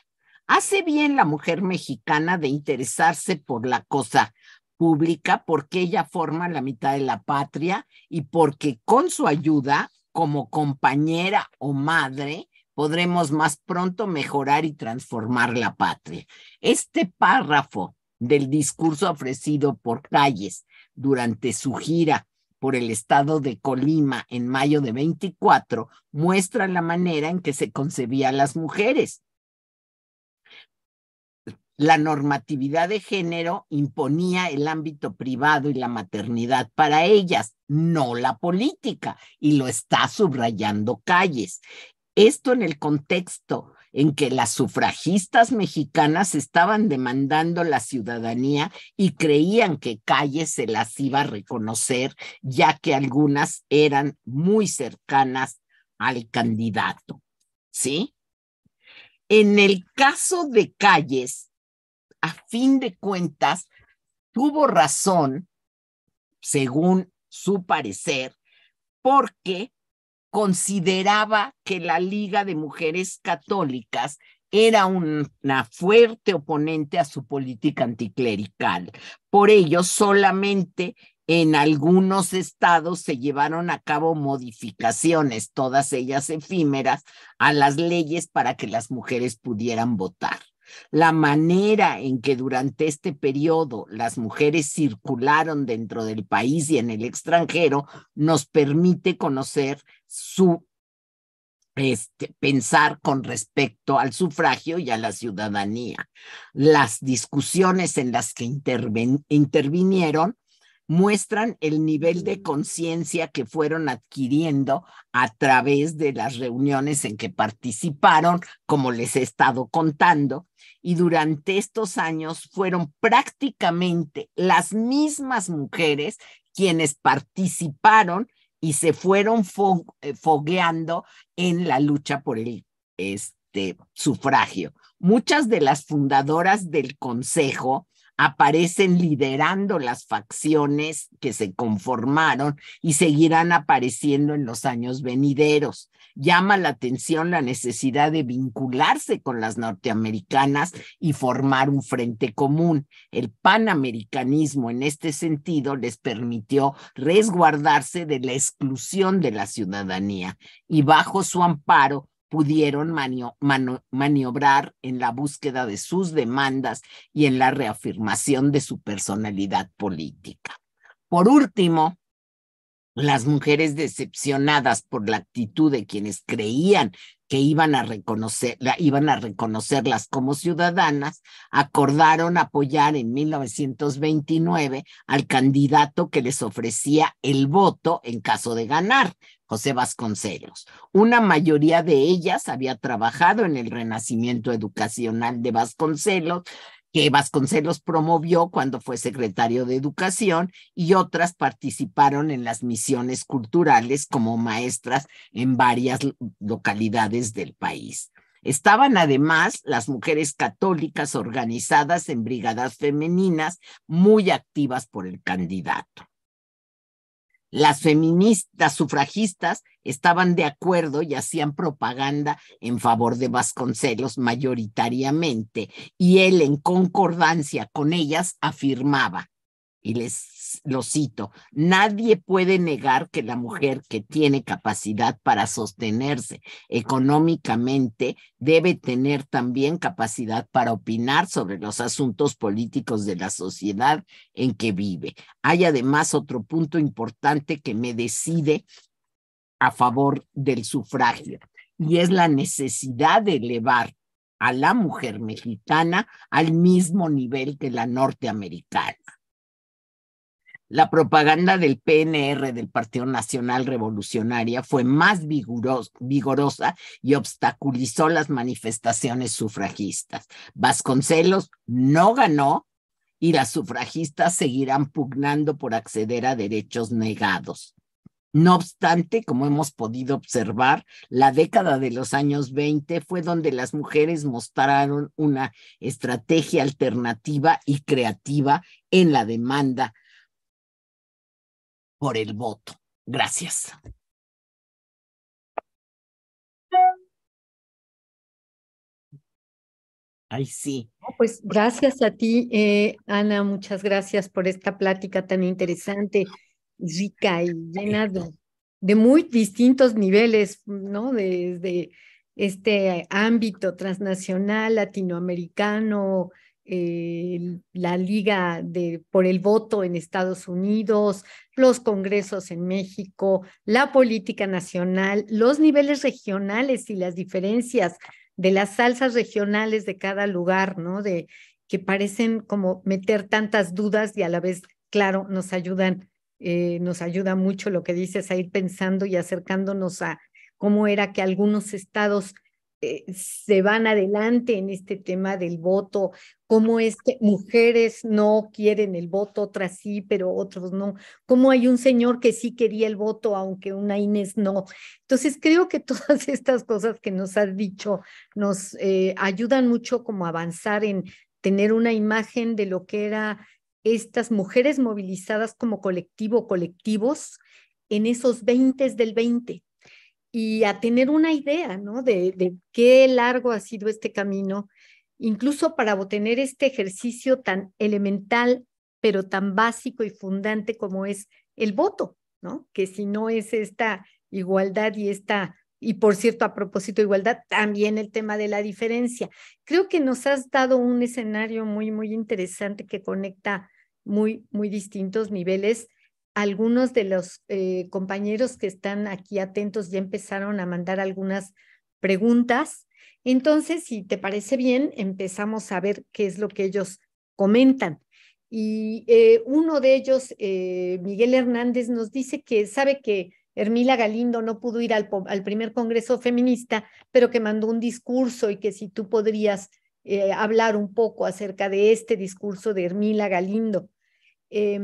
Hace bien la mujer mexicana de interesarse por la cosa pública porque ella forma la mitad de la patria y porque con su ayuda, como compañera o madre, podremos más pronto mejorar y transformar la patria. Este párrafo del discurso ofrecido por Calles durante su gira por el estado de Colima en mayo de 24 muestra la manera en que se concebía a las mujeres la normatividad de género imponía el ámbito privado y la maternidad para ellas, no la política, y lo está subrayando Calles. Esto en el contexto en que las sufragistas mexicanas estaban demandando la ciudadanía y creían que Calles se las iba a reconocer, ya que algunas eran muy cercanas al candidato. ¿Sí? En el caso de Calles, a fin de cuentas tuvo razón, según su parecer, porque consideraba que la Liga de Mujeres Católicas era una fuerte oponente a su política anticlerical. Por ello, solamente en algunos estados se llevaron a cabo modificaciones, todas ellas efímeras, a las leyes para que las mujeres pudieran votar la manera en que durante este periodo las mujeres circularon dentro del país y en el extranjero nos permite conocer su este, pensar con respecto al sufragio y a la ciudadanía. Las discusiones en las que intervinieron muestran el nivel de conciencia que fueron adquiriendo a través de las reuniones en que participaron, como les he estado contando, y durante estos años fueron prácticamente las mismas mujeres quienes participaron y se fueron eh, fogueando en la lucha por el este, sufragio. Muchas de las fundadoras del Consejo aparecen liderando las facciones que se conformaron y seguirán apareciendo en los años venideros. Llama la atención la necesidad de vincularse con las norteamericanas y formar un frente común. El panamericanismo en este sentido les permitió resguardarse de la exclusión de la ciudadanía y bajo su amparo pudieron maniobrar en la búsqueda de sus demandas y en la reafirmación de su personalidad política. Por último, las mujeres decepcionadas por la actitud de quienes creían que iban a, reconocer, reconocerlas como ciudadanas, acordaron apoyar en 1929 al candidato que les ofrecía el voto en caso de ganar, José Vasconcelos. Una mayoría de ellas había trabajado en el renacimiento educacional de Vasconcelos, que Vasconcelos promovió cuando fue secretario de Educación y otras participaron en las misiones culturales como maestras en varias localidades del país. Estaban además las mujeres católicas organizadas en brigadas femeninas muy activas por el candidato las feministas sufragistas estaban de acuerdo y hacían propaganda en favor de Vasconcelos mayoritariamente, y él en concordancia con ellas afirmaba y les lo cito, nadie puede negar que la mujer que tiene capacidad para sostenerse económicamente debe tener también capacidad para opinar sobre los asuntos políticos de la sociedad en que vive. Hay además otro punto importante que me decide a favor del sufragio y es la necesidad de elevar a la mujer mexicana al mismo nivel que la norteamericana la propaganda del PNR, del Partido Nacional Revolucionaria, fue más vigorosa y obstaculizó las manifestaciones sufragistas. Vasconcelos no ganó y las sufragistas seguirán pugnando por acceder a derechos negados. No obstante, como hemos podido observar, la década de los años 20 fue donde las mujeres mostraron una estrategia alternativa y creativa en la demanda por el voto. Gracias. Ay, sí. Pues gracias a ti, eh, Ana, muchas gracias por esta plática tan interesante, rica y llena de, de muy distintos niveles, ¿no? Desde este ámbito transnacional, latinoamericano, la Liga de, por el Voto en Estados Unidos, los congresos en México, la política nacional, los niveles regionales y las diferencias de las salsas regionales de cada lugar, ¿no? De que parecen como meter tantas dudas y a la vez, claro, nos ayudan, eh, nos ayuda mucho lo que dices a ir pensando y acercándonos a cómo era que algunos estados eh, se van adelante en este tema del voto, cómo es que mujeres no quieren el voto, otras sí, pero otros no, cómo hay un señor que sí quería el voto, aunque una Inés no. Entonces, creo que todas estas cosas que nos has dicho nos eh, ayudan mucho como avanzar en tener una imagen de lo que era estas mujeres movilizadas como colectivo, colectivos, en esos 20 del 20, y a tener una idea, ¿no? De, qué largo ha sido este camino, incluso para obtener este ejercicio tan elemental, pero tan básico y fundante como es el voto, ¿no? Que si no es esta igualdad y esta, y por cierto, a propósito de igualdad, también el tema de la diferencia. Creo que nos has dado un escenario muy, muy interesante que conecta muy, muy distintos niveles algunos de los eh, compañeros que están aquí atentos ya empezaron a mandar algunas preguntas. Entonces, si te parece bien, empezamos a ver qué es lo que ellos comentan. Y eh, uno de ellos, eh, Miguel Hernández, nos dice que sabe que Hermila Galindo no pudo ir al, al primer Congreso Feminista, pero que mandó un discurso y que si tú podrías hablar un poco acerca de este discurso de Hermila Galindo. Eh,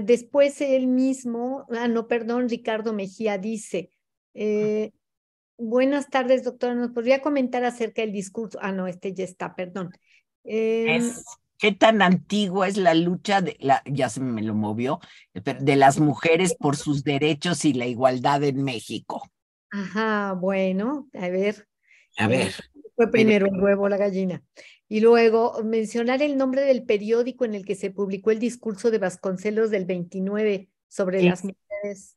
después él mismo, ah, no, perdón, Ricardo Mejía dice, eh, buenas tardes, doctora, ¿nos podría comentar acerca del discurso? Ah, no, este ya está, perdón. Em, ¿Qué tan antigua es la lucha de la, ya se me lo movió, de las mujeres por sus derechos y la igualdad en México? Ajá, bueno, a ver. A ver. fue primero el huevo, la gallina. Y luego mencionar el nombre del periódico en el que se publicó el discurso de Vasconcelos del 29 sobre las mujeres.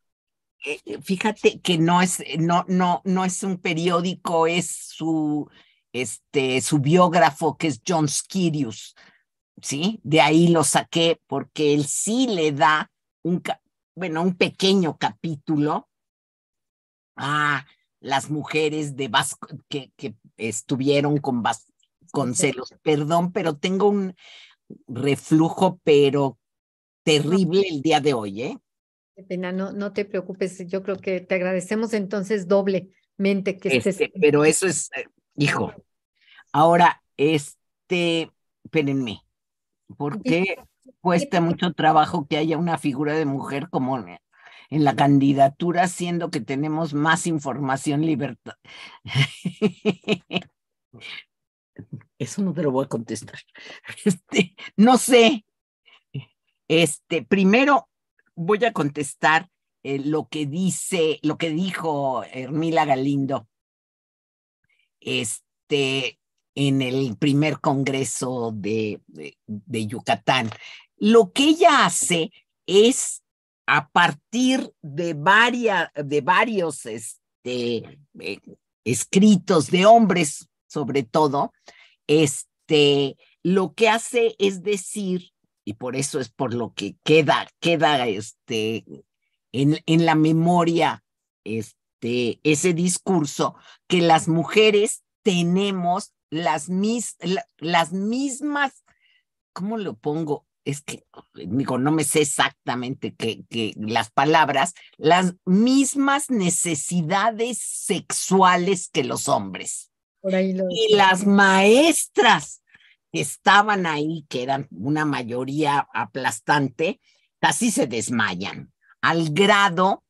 Eh, eh, fíjate que no es, eh, no, no, no es un periódico, es su, este, su biógrafo que es John Skirius, ¿sí? De ahí lo saqué porque él sí le da un, bueno, un pequeño capítulo a las mujeres de que, estuvieron con, Vasconcelos con celos. Perdón, pero tengo un reflujo, pero terrible el día de hoy, ¿eh? pena, no, no te preocupes. Yo creo que te agradecemos entonces doblemente que este, Pero eso es, eh, hijo. Ahora, este, espérenme, porque cuesta mucho trabajo que haya una figura de mujer como en la candidatura, siendo que tenemos más información libertad. Eso no te lo voy a contestar. Este, no sé. Este, primero voy a contestar eh, lo que dice, lo que dijo Hermila Galindo. Este, en el primer congreso de, de, Yucatán. Lo que ella hace es a partir de, de varios este, eh, escritos de hombres sobre todo, este, lo que hace es decir, y por eso es por lo que queda, queda este, en, la memoria este, ese discurso, que las mujeres tenemos las, las mismas, ¿cómo lo pongo? Es que, digo, no me sé exactamente que las palabras, las mismas necesidades sexuales que los hombres y las maestras que estaban ahí, que eran una mayoría aplastante, casi se desmayan, al grado,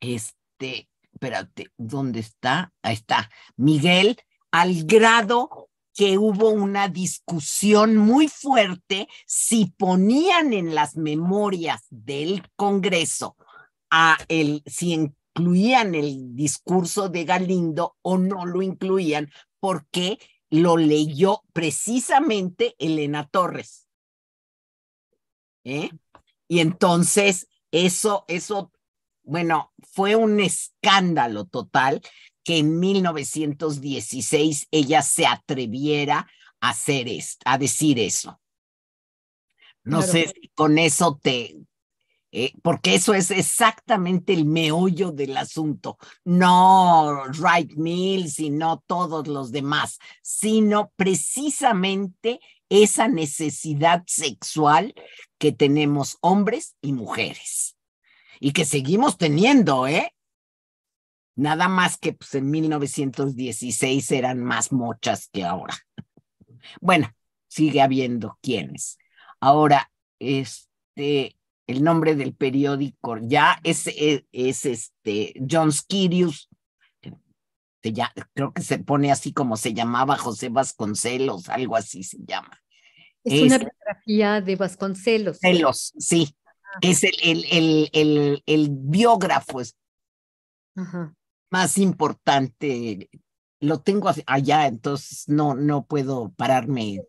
este, espérate, ¿dónde está? Ahí está, Miguel, al grado que hubo una discusión muy fuerte si ponían en las memorias del Congreso a el, si incluían el discurso de Galindo o no lo incluían porque lo leyó precisamente Elena Torres. ¿Eh? Y entonces eso, eso, bueno, fue un escándalo total que en 1916 ella se atreviera a hacer esto, a decir eso. No sé si con eso te, eh, porque eso es exactamente el meollo del asunto. No Wright Mills y no todos los demás, sino precisamente esa necesidad sexual que tenemos hombres y mujeres y que seguimos teniendo, ¿eh? Nada más que pues, en 1916 eran más mochas que ahora. Bueno, sigue habiendo quienes. Ahora, este, el nombre del periódico ya es, e, es, este John Skirius, ya, creo que se pone así como se llamaba José Vasconcelos, algo así se llama. Es, una biografía de Vasconcelos. Celos, sí. Ah. Es el, el, el, el biógrafo más importante lo tengo allá, entonces no, no puedo pararme.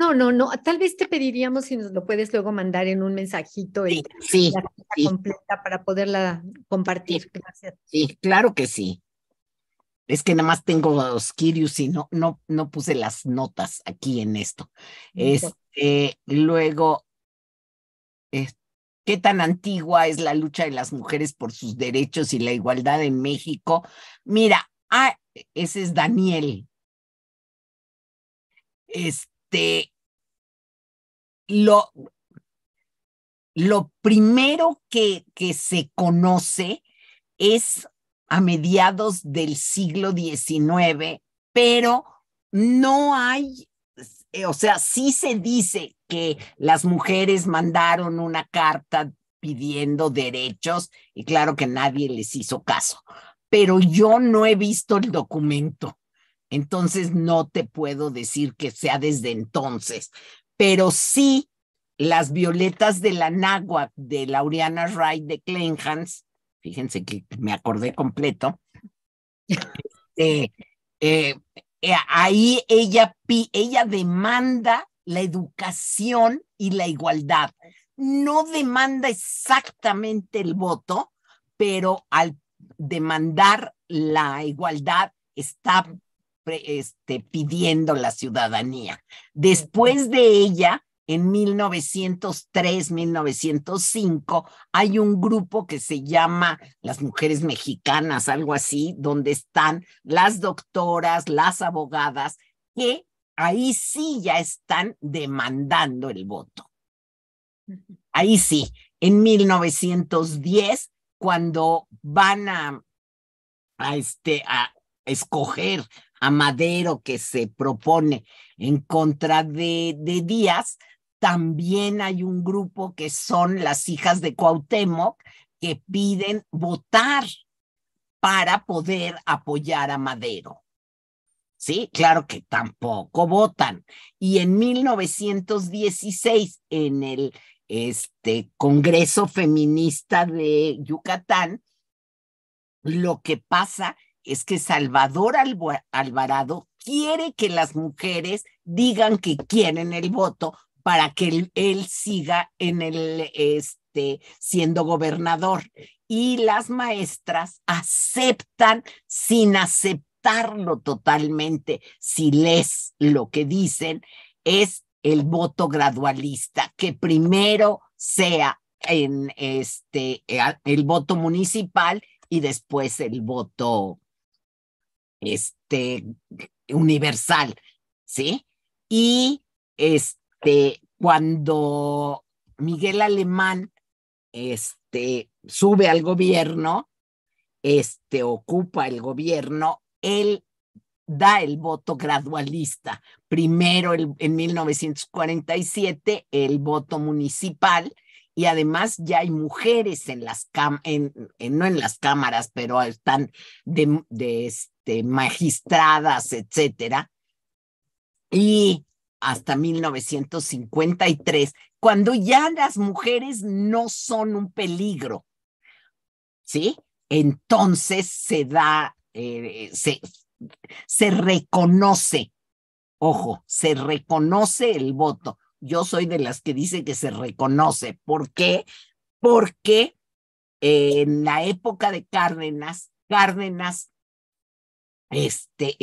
No, no, no. Tal vez te pediríamos si nos lo puedes luego mandar en un mensajito sí, sí, la completa para poderla compartir. Gracias. Sí, claro que sí. Es que nada más tengo los Kirius y no, no, no puse las notas aquí en esto. Este, luego, eh, ¿qué tan antigua es la lucha de las mujeres por sus derechos y la igualdad en México? Mira, Ah, ese es Daniel. Este, lo, lo primero que, que se conoce es a mediados del siglo XIX, pero no hay, o sea, sí se dice que las mujeres mandaron una carta pidiendo derechos y claro que nadie les hizo caso, pero yo no he visto el documento. Entonces no te puedo decir que sea desde entonces, pero sí las violetas de la NAGUA, de Laureana Wright de Kleinhans, fíjense que me acordé completo, eh, eh, eh, ahí ella, ella demanda la educación y la igualdad. No demanda exactamente el voto, pero al demandar la igualdad está este, pidiendo la ciudadanía. Después de ella, en 1903, 1905, hay un grupo que se llama Las Mujeres Mexicanas, algo así, donde están las doctoras, las abogadas, que ahí sí ya están demandando el voto. Ahí sí, en 1910 cuando van a, este, a escoger a Madero que se propone en contra de, Díaz, también hay un grupo que son las hijas de Cuauhtémoc que piden votar para poder apoyar a Madero. Sí, claro que tampoco votan. Y en 1916, en el este Congreso Feminista de Yucatán, lo que pasa es que Salvador Alvarado quiere que las mujeres digan que quieren el voto para que él, siga en el este siendo gobernador y las maestras aceptan sin aceptarlo totalmente si les lo que dicen es el voto gradualista, que primero sea en este eh, el voto municipal y después el voto este universal, ¿sí? Y este cuando Miguel Alemán este sube al gobierno, este ocupa el gobierno, él da el voto gradualista. Primero, en 1947, el voto municipal y además ya hay mujeres en las cámaras, no en las cámaras, pero están de, de este, magistradas, etcétera. Y hasta 1953, cuando ya las mujeres no son un peligro, ¿sí? Entonces se da, eh, se, se reconoce, ojo, se reconoce el voto. Yo soy de las que dice que se reconoce. ¿Por qué? Porque en la época de Cárdenas, Cárdenas este,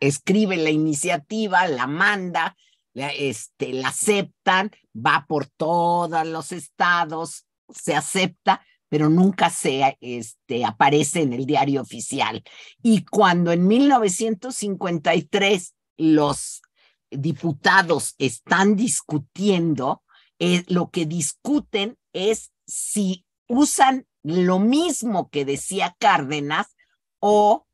escribe la iniciativa, la manda, este, la aceptan, va por todos los estados, se acepta, pero nunca se este, aparece en el diario oficial. Y cuando en 1953 los diputados están discutiendo, eh, lo que discuten es si usan lo mismo que decía Cárdenas o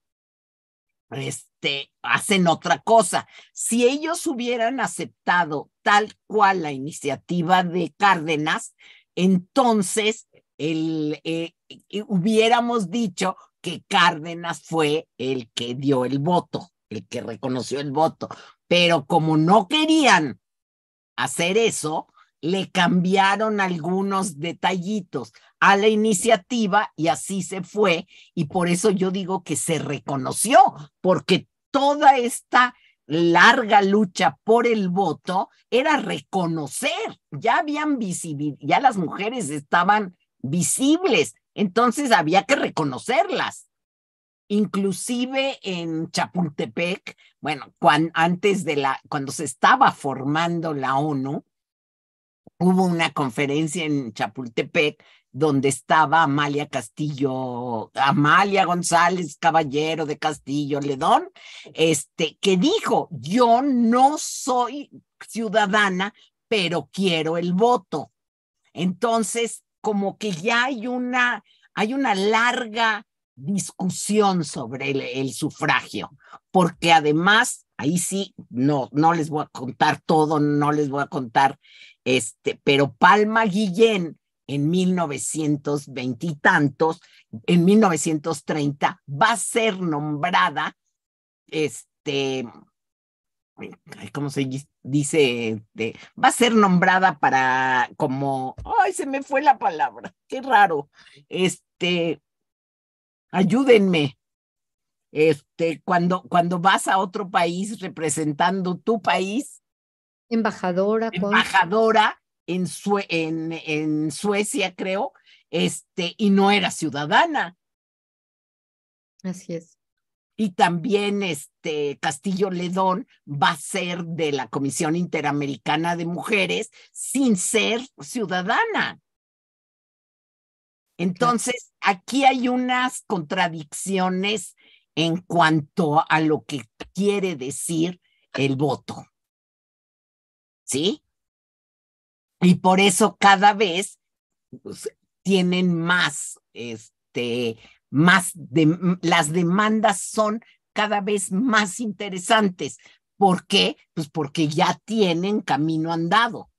este, hacen otra cosa. Si ellos hubieran aceptado tal cual la iniciativa de Cárdenas, entonces el, eh, eh, hubiéramos dicho que Cárdenas fue el que dio el voto, el que reconoció el voto, pero como no querían hacer eso, le cambiaron algunos detallitos a la iniciativa y así se fue. Y por eso yo digo que se reconoció, porque toda esta larga lucha por el voto era reconocer, ya habían visibilidad, ya las mujeres estaban visibles, entonces había que reconocerlas. Inclusive en Chapultepec, bueno, cuando, antes de la, cuando se estaba formando la ONU, hubo una conferencia en Chapultepec donde estaba Amalia Castillo, Amalia González Caballero de Castillo Ledón, este, que dijo, yo no soy ciudadana, pero quiero el voto. Entonces, como que ya hay una, hay una larga discusión sobre el, sufragio, porque además, ahí sí, no, no les voy a contar todo, no les voy a contar, este, pero Palma Guillén en 1920 y tantos, en 1930, va a ser nombrada, este, ¿cómo se dice? va a ser nombrada para como, ay, se me fue la palabra, qué raro. Este, ayúdenme. Este, cuando, cuando vas a otro país representando tu país. Embajadora. Embajadora en, en, en Suecia, creo, este, y no era ciudadana. Así es y también este Castillo Ledón va a ser de la Comisión Interamericana de Mujeres sin ser ciudadana. Entonces, aquí hay unas contradicciones en cuanto a lo que quiere decir el voto. ¿Sí? Y por eso cada vez pues, tienen más este, más de, las demandas son cada vez más interesantes. ¿Por qué? Pues porque ya tienen camino andado.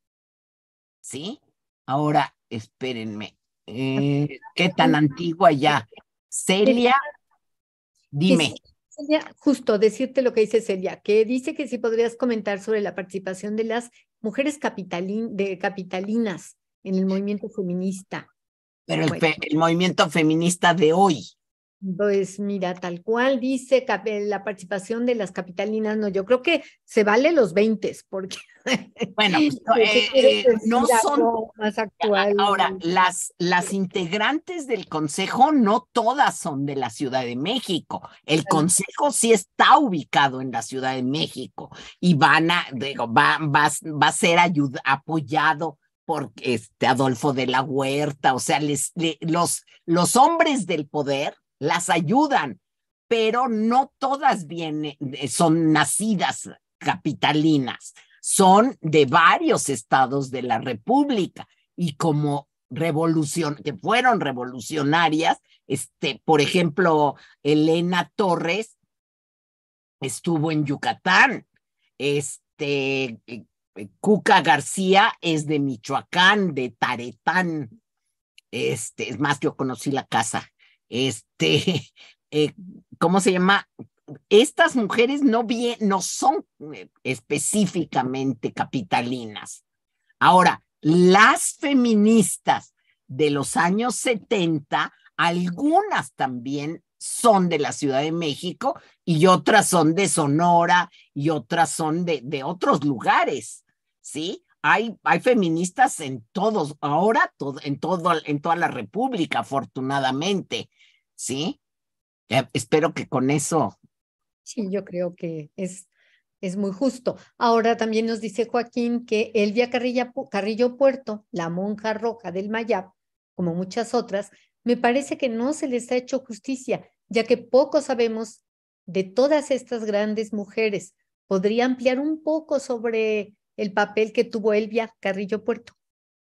¿Sí? Ahora, espérenme. Eh, ¿Qué tan antigua ya? Celia, dime. Celia, justo decirte lo que dice Celia, que dice que si podrías comentar sobre la participación de las mujeres de capitalinas en el movimiento feminista pero el, movimiento feminista de hoy. Pues mira, tal cual dice eh, la participación de las capitalinas, no, yo creo que se vale los 20, porque... Bueno, pues, no eh, eh, son... Más actual? Ahora, las, las integrantes del Consejo no todas son de la Ciudad de México. El Consejo sí está ubicado en la Ciudad de México y van a, digo, va, a ser apoyado porque este Adolfo de la Huerta, o sea, los, los hombres del poder las ayudan, pero no todas vienen, eh, son nacidas capitalinas, son de varios estados de la República y como revolución, que fueron revolucionarias, este, por ejemplo, Elena Torres estuvo en Yucatán, este, eh, Cuca García es de Michoacán, de Taretán. Este, es más, yo conocí la casa. Este, eh, ¿cómo se llama? Estas mujeres no, bien, no son eh, específicamente capitalinas. Ahora, las feministas de los años 70, algunas también son de la Ciudad de México y otras son de Sonora y otras son de, de otros lugares. ¿sí? Hay, hay feministas en todos, ahora en, todo, en toda la República, afortunadamente, ¿sí? Eh, espero que con eso. Sí, yo creo que es, es muy justo. Ahora también nos dice Joaquín que Elvia Carrillo Puerto, la monja roja del Mayab, como muchas otras, me parece que no se les ha hecho justicia, ya que poco sabemos de todas estas grandes mujeres. Podría ampliar un poco sobre el papel que tuvo Elvia Carrillo Puerto.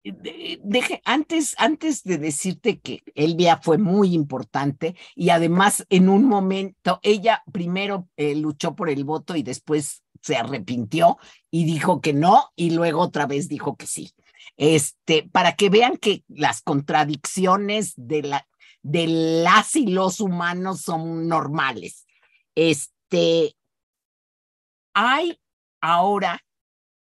Eh, deje, antes, antes de decirte que Elvia fue muy importante y además en un momento ella primero eh, luchó por el voto y después se arrepintió y dijo que no y luego otra vez dijo que sí. Este, para que vean que las contradicciones de, la, de las y los humanos son normales. Este, hay ahora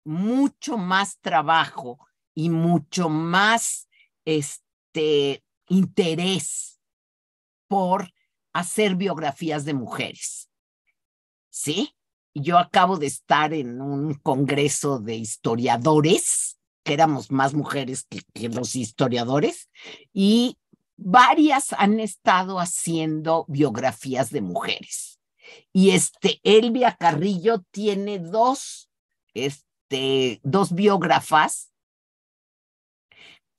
mucho más trabajo y mucho más este, interés por hacer biografías de mujeres. ¿Sí? Yo acabo de estar en un congreso de historiadores, que éramos más mujeres que, los historiadores, y varias han estado haciendo biografías de mujeres. Y este, Elvia Carrillo tiene dos, este este, dos biógrafas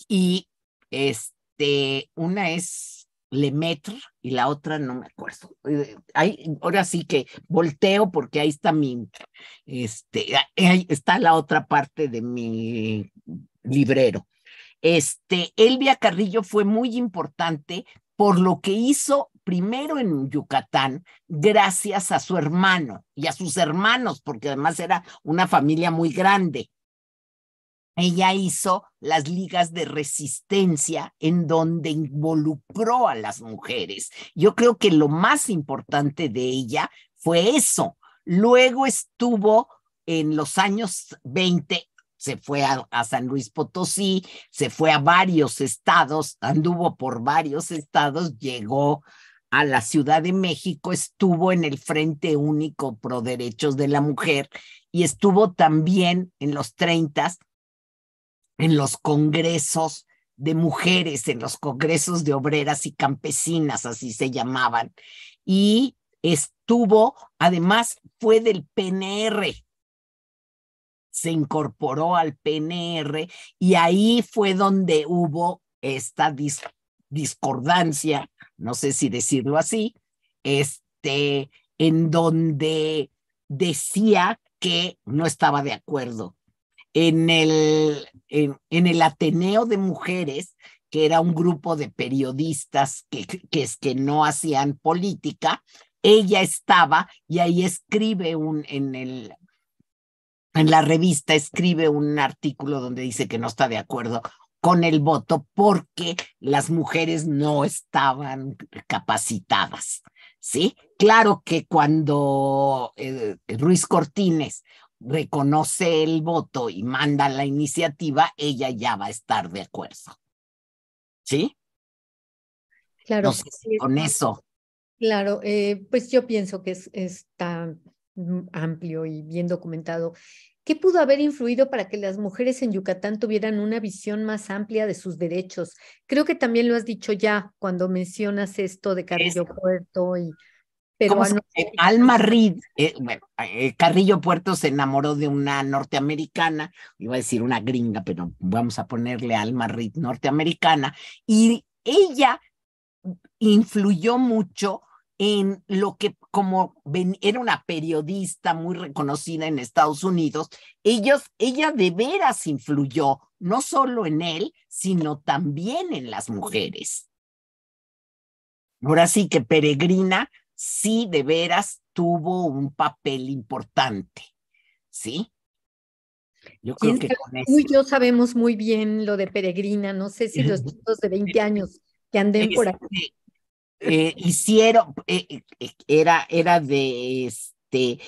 y este, una es Lemaitre y la otra no me acuerdo. Eh, ahora sí que volteo porque ahí está mi, este, ahí está la otra parte de mi librero. Este, Elvia Carrillo fue muy importante por lo que hizo primero en Yucatán gracias a su hermano y a sus hermanos, porque además era una familia muy grande. Ella hizo las ligas de resistencia en donde involucró a las mujeres. Yo creo que lo más importante de ella fue eso. Luego estuvo en los años 20 se fue a, a, San Luis Potosí, se fue a varios estados, anduvo por varios estados, llegó a la Ciudad de México, estuvo en el Frente Único Pro Derechos de la Mujer y estuvo también en los 30 en los congresos de mujeres, en los congresos de obreras y campesinas, así se llamaban. Y estuvo, además, fue del PNR. Se incorporó al PNR y ahí fue donde hubo esta discordancia no sé si decirlo así, este, en donde decía que no estaba de acuerdo. En el, en, el Ateneo de Mujeres, que era un grupo de periodistas que, que, que no hacían política, ella estaba y ahí escribe un, en el, en la revista escribe un artículo donde dice que no está de acuerdo con el voto porque las mujeres no estaban capacitadas. ¿Sí? Claro que cuando eh, Ruiz Cortines reconoce el voto y manda la iniciativa, ella ya va a estar de acuerdo. ¿Sí? Claro. con eso. Claro, eh, pues yo pienso que está amplio y bien documentado ¿Qué pudo haber influido para que las mujeres en Yucatán tuvieran una visión más amplia de sus derechos? Creo que también lo has dicho ya cuando mencionas esto de Carrillo Puerto y Alma Reed, eh, eh, Carrillo Puerto se enamoró de una norteamericana, iba a decir una gringa, pero vamos a ponerle Alma Reed norteamericana, y ella influyó mucho en lo que como era una periodista muy reconocida en Estados Unidos, ella de veras influyó no solo en él, sino también en las mujeres. Ahora sí que Peregrina sí de veras tuvo un papel importante, ¿sí? Yo creo que con eso... yo sabemos muy bien lo de Peregrina, no sé si los chicos de 20 años que anden por este, aquí eh, hicieron, eh, eh, era, era de este,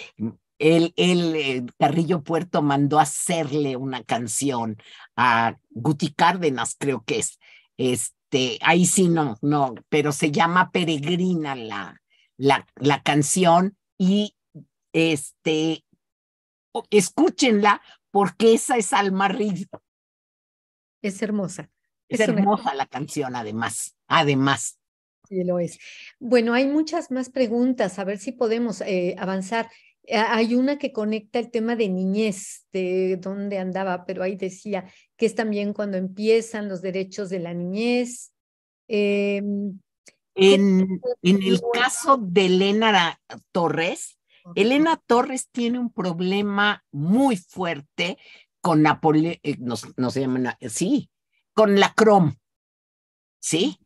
el, el, Carrillo Puerto mandó hacerle una canción a Guti Cárdenas, creo que es. Este, ahí sí no, no, pero se llama Peregrina la, la, la canción y este, escúchenla porque esa es Alma Es hermosa. Es, hermosa la canción, además, además. Sí, lo es. Bueno, hay muchas más preguntas, a ver si podemos eh, avanzar. Ah, hay una que conecta el tema de niñez, de dónde andaba, pero ahí decía que es también cuando empiezan los derechos de la niñez. Em, en, el caso de Elena Torres, Elena Torres tiene un problema muy fuerte con Napole eh, no, no se llama, sí, con la CROM, ¿sí?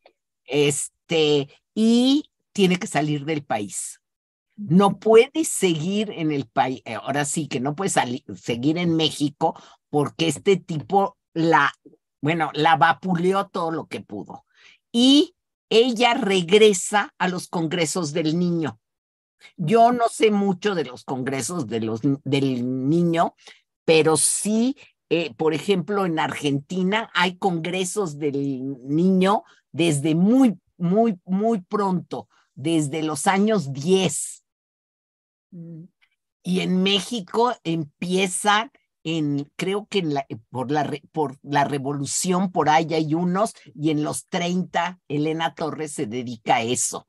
Este, este, y tiene que salir del país. No puede seguir en el país, eh, ahora sí que no puede seguir en México porque este tipo la, bueno, la vapuleó todo lo que pudo. Y ella regresa a los congresos del niño. Yo no sé mucho de los congresos de los, del niño, pero sí, eh, por ejemplo, en Argentina hay congresos del niño desde muy muy, muy pronto, desde los años 10. Mm. Y en México empieza en, creo que en la, por, la, por la revolución, por ahí hay unos, y en los 30 Elena Torres se dedica a eso.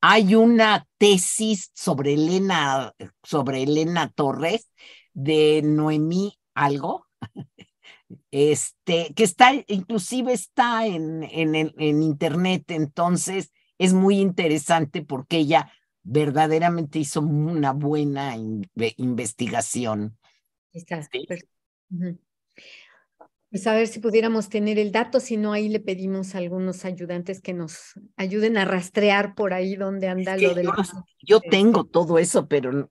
Hay una tesis sobre Elena, sobre Elena Torres de Noemí algo, este, que está, inclusive está en, en, en internet, entonces es muy interesante porque ella verdaderamente hizo una buena investigación. Pues a ver si pudiéramos tener el dato, si no, ahí le pedimos a algunos ayudantes que nos ayuden a rastrear por ahí donde anda lo del. yo, este, tengo todo eso, pero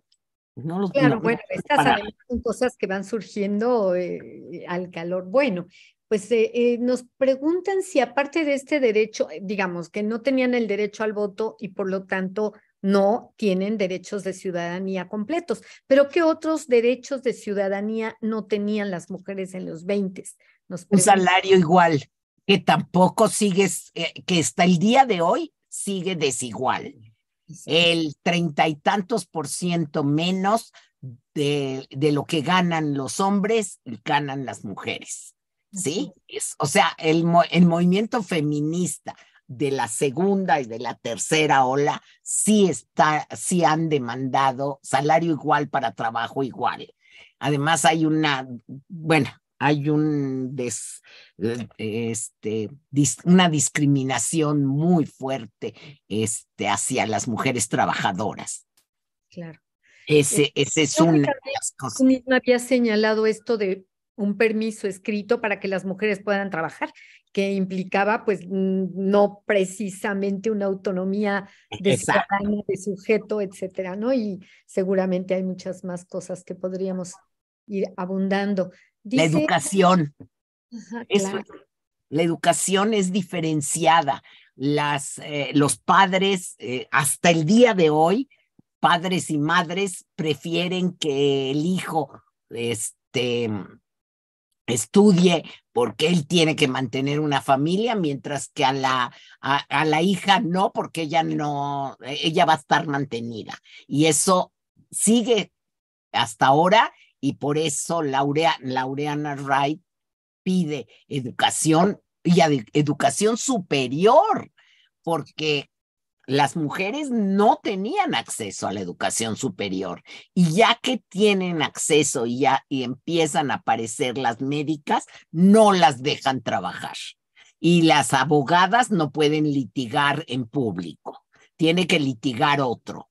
no bueno, estas son cosas que van surgiendo eh, al calor. Bueno, pues eh, eh, nos preguntan si aparte de este derecho, digamos que no tenían el derecho al voto y por lo tanto no tienen derechos de ciudadanía completos, pero ¿qué otros derechos de ciudadanía no tenían las mujeres en los 20? Un salario igual, que tampoco sigue, que hasta el día de hoy sigue desigual el treinta y tantos por ciento menos de, lo que ganan los hombres y ganan las mujeres. ¿Sí? o sea, el, el movimiento feminista de la segunda y de la tercera ola sí, está, sí han demandado salario igual para trabajo igual. Además hay una, bueno, hay un eh, este, una discriminación muy fuerte este, hacia las mujeres trabajadoras. Claro. Ese, ese es una de las cosas. Tú mismo había señalado esto de un permiso escrito para que las mujeres puedan trabajar, que implicaba pues no precisamente una autonomía e-, de de sujeto, etcétera, ¿no? Y seguramente hay muchas más cosas que podríamos ir abundando la educación. la educación es diferenciada. Las, eh, los padres, eh, hasta el día de hoy, padres y madres prefieren que el hijo este, estudie porque él tiene que mantener una familia, mientras que a la, a, a la hija no, porque ella no, ella va a estar mantenida. Y eso sigue hasta ahora y por eso Laureana Wright pide educación y educación superior, porque las mujeres no tenían acceso a la educación superior y ya que tienen acceso ya y empiezan a aparecer las médicas, no las dejan trabajar. Y las abogadas no pueden litigar en público, tiene que litigar otro.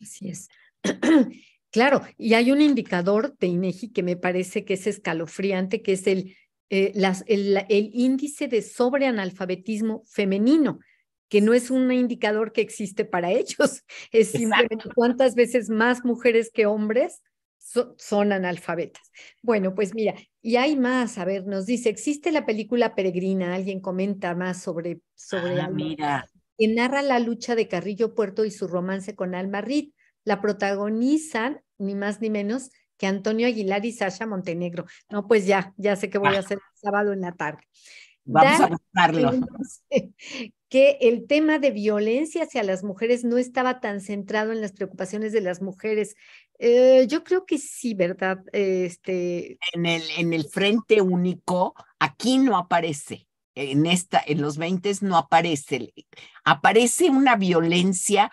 Así es. Claro, y hay un indicador de INEGI que me parece que es escalofriante, que es el, eh, el, índice de sobreanalfabetismo femenino, que no es un indicador que existe para ellos, es simplemente cuántas veces más mujeres que hombres son analfabetas. Bueno, pues mira, y hay más, a ver, nos dice, existe la película Peregrina, alguien comenta más sobre... sobre ah, mira. que narra la lucha de Carrillo Puerto y su romance con Alma Reed la protagonizan ni más ni menos que Antonio Aguilar y Sasha Montenegro. No, pues ya, ya sé que voy a ah. hacer el sábado en la tarde. Vamos a buscarlo. Que el tema de violencia hacia las mujeres no estaba tan centrado en las preocupaciones de las mujeres. Eh, yo creo que sí, ¿verdad? Este... En, el, en el Frente Único, aquí no aparece. En, esta, en los 20 no aparece. Aparece una violencia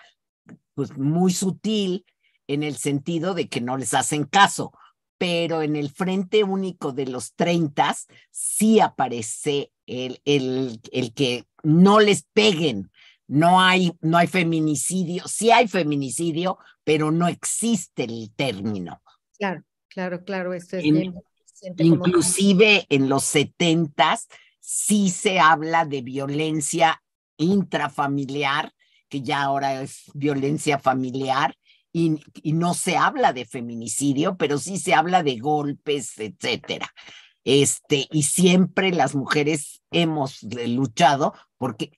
pues muy sutil en el sentido de que no les hacen caso, pero en el Frente Único de los 30 sí aparece el, el, el que no les peguen, no hay, no hay feminicidio, sí hay feminicidio, pero no existe el término. Claro, claro, claro, Inclusive en los setentas sí se habla de violencia intrafamiliar que ya ahora es violencia familiar, y, no se habla de feminicidio, pero sí se habla de golpes, etcétera. Este, y siempre las mujeres hemos luchado porque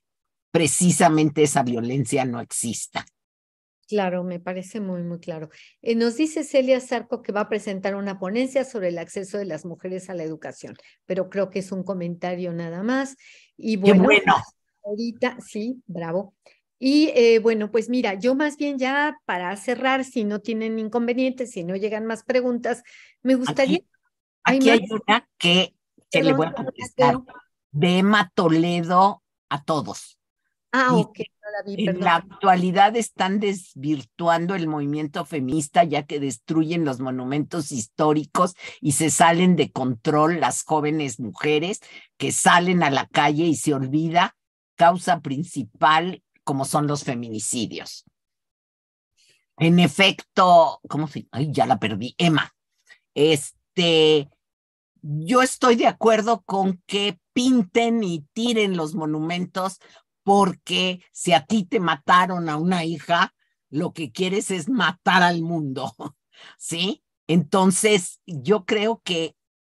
precisamente esa violencia no exista. Claro, me parece muy, muy claro. Eh, nos dice Celia Zarco que va a presentar una ponencia sobre el acceso de las mujeres a la educación, pero creo que es un comentario nada más. Y bueno, Qué bueno. ahorita, sí, bravo. Y eh, bueno, pues mira, yo más bien ya para cerrar, si no tienen inconvenientes, si no llegan más preguntas, me gustaría... Aquí, hay, una que, le voy a contestar de Matoledo Toledo a todos. Ah, ok. la en la actualidad están desvirtuando el movimiento feminista ya que destruyen los monumentos históricos y se salen de control las jóvenes mujeres que salen a la calle y se olvida causa principal como son los feminicidios. En efecto, ¿cómo se? Ay, ya la perdí, Emma. Este, yo estoy de acuerdo con que pinten y tiren los monumentos porque si a ti te mataron a una hija, lo que quieres es matar al mundo, ¿sí? Entonces, yo creo que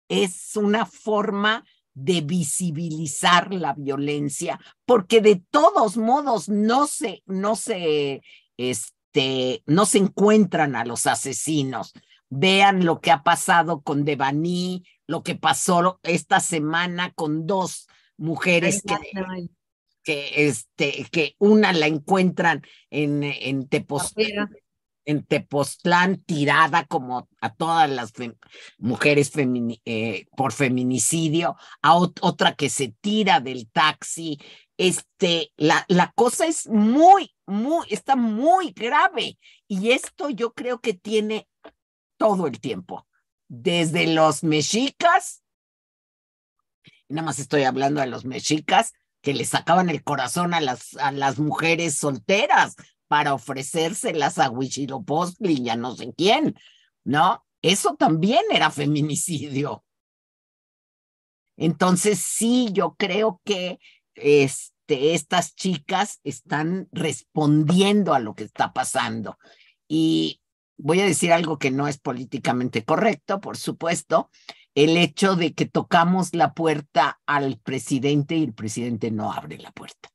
es una forma de visibilizar la violencia, porque de todos modos no se, no se, este, no se encuentran a los asesinos. Vean lo que ha pasado con Devani, lo que pasó esta semana con dos mujeres que, que, este, que una la encuentran en, en Tepoztlán, en Tepoztlán tirada como a todas las mujeres eh, por feminicidio, a otra que se tira del taxi. Este, la, la cosa es muy, muy, está muy grave. Y esto yo creo que tiene todo el tiempo, desde los mexicas, nada más estoy hablando de los mexicas, que le sacaban el corazón a las, a las mujeres solteras, para ofrecérselas a Huichilopochtli y a no sé quién, ¿no? Eso también era feminicidio. Entonces, sí, yo creo que este, estas chicas están respondiendo a lo que está pasando. Y voy a decir algo que no es políticamente correcto, por supuesto, el hecho de que tocamos la puerta al presidente y el presidente no abre la puerta.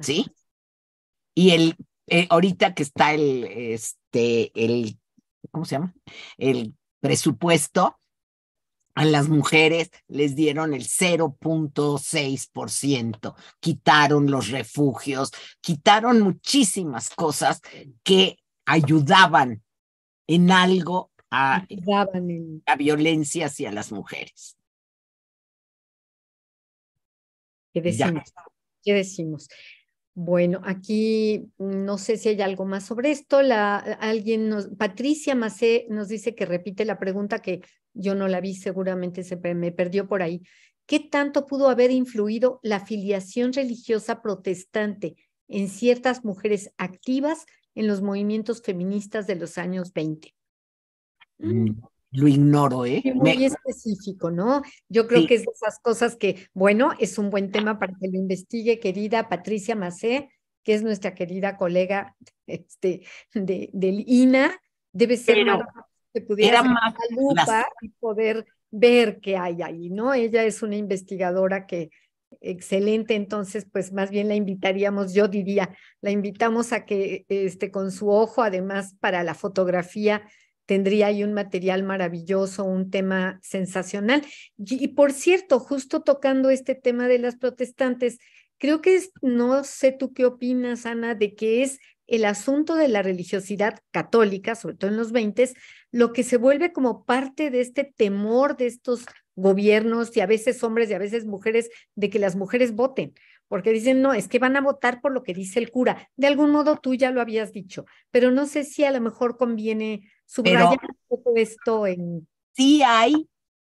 ¿Sí? Y el, eh, ahorita que está el, este, el, ¿cómo se llama? El presupuesto, a las mujeres les dieron el 0.6%, quitaron los refugios, quitaron muchísimas cosas que ayudaban en algo a ayudaban y la violencia hacia las mujeres. ¿Qué decimos? ¿Qué decimos? Bueno, aquí no sé si hay algo más sobre esto. La, alguien nos, Patricia Macé nos dice que repite la pregunta que yo no la vi, seguramente se me perdió por ahí. ¿Qué tanto pudo haber influido la filiación religiosa protestante en ciertas mujeres activas en los movimientos feministas de los años 20? lo ignoro, ¿eh? muy específico, ¿no? Yo creo que es de esas cosas que, bueno, es un buen tema para que lo investigue, querida Patricia Macé, que es nuestra querida colega este, de, del INA. Debe ser que pudiera más la lupa y poder ver qué hay ahí, ¿no? Ella es una investigadora que, Excelente, entonces pues más bien la invitaríamos, yo diría, la invitamos a que este con su ojo además para la fotografía tendría ahí un material maravilloso, un tema sensacional. Y, por cierto, justo tocando este tema de las protestantes, creo que no sé tú qué opinas, Ana, de que es el asunto de la religiosidad católica, sobre todo en los 20, lo que se vuelve como parte de este temor de estos gobiernos y a veces hombres y a veces mujeres de que las mujeres voten, porque dicen, no, es que van a votar por lo que dice el cura. De algún modo tú ya lo habías dicho, pero no sé si a lo mejor conviene Subrayar esto en... Sí hay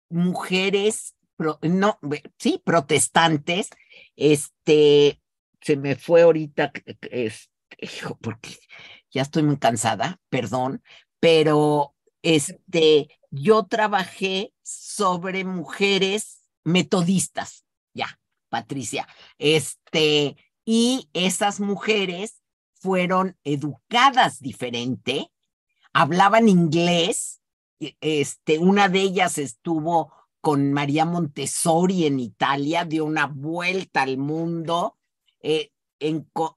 mujeres, no, sí, protestantes, este, se me fue ahorita, porque ya estoy muy cansada, perdón, pero este, yo trabajé sobre mujeres metodistas, ya, Patricia, este, y esas mujeres fueron educadas diferente, hablaban inglés. E, este, una de ellas estuvo con María Montessori en Italia, dio una vuelta al mundo. Eh,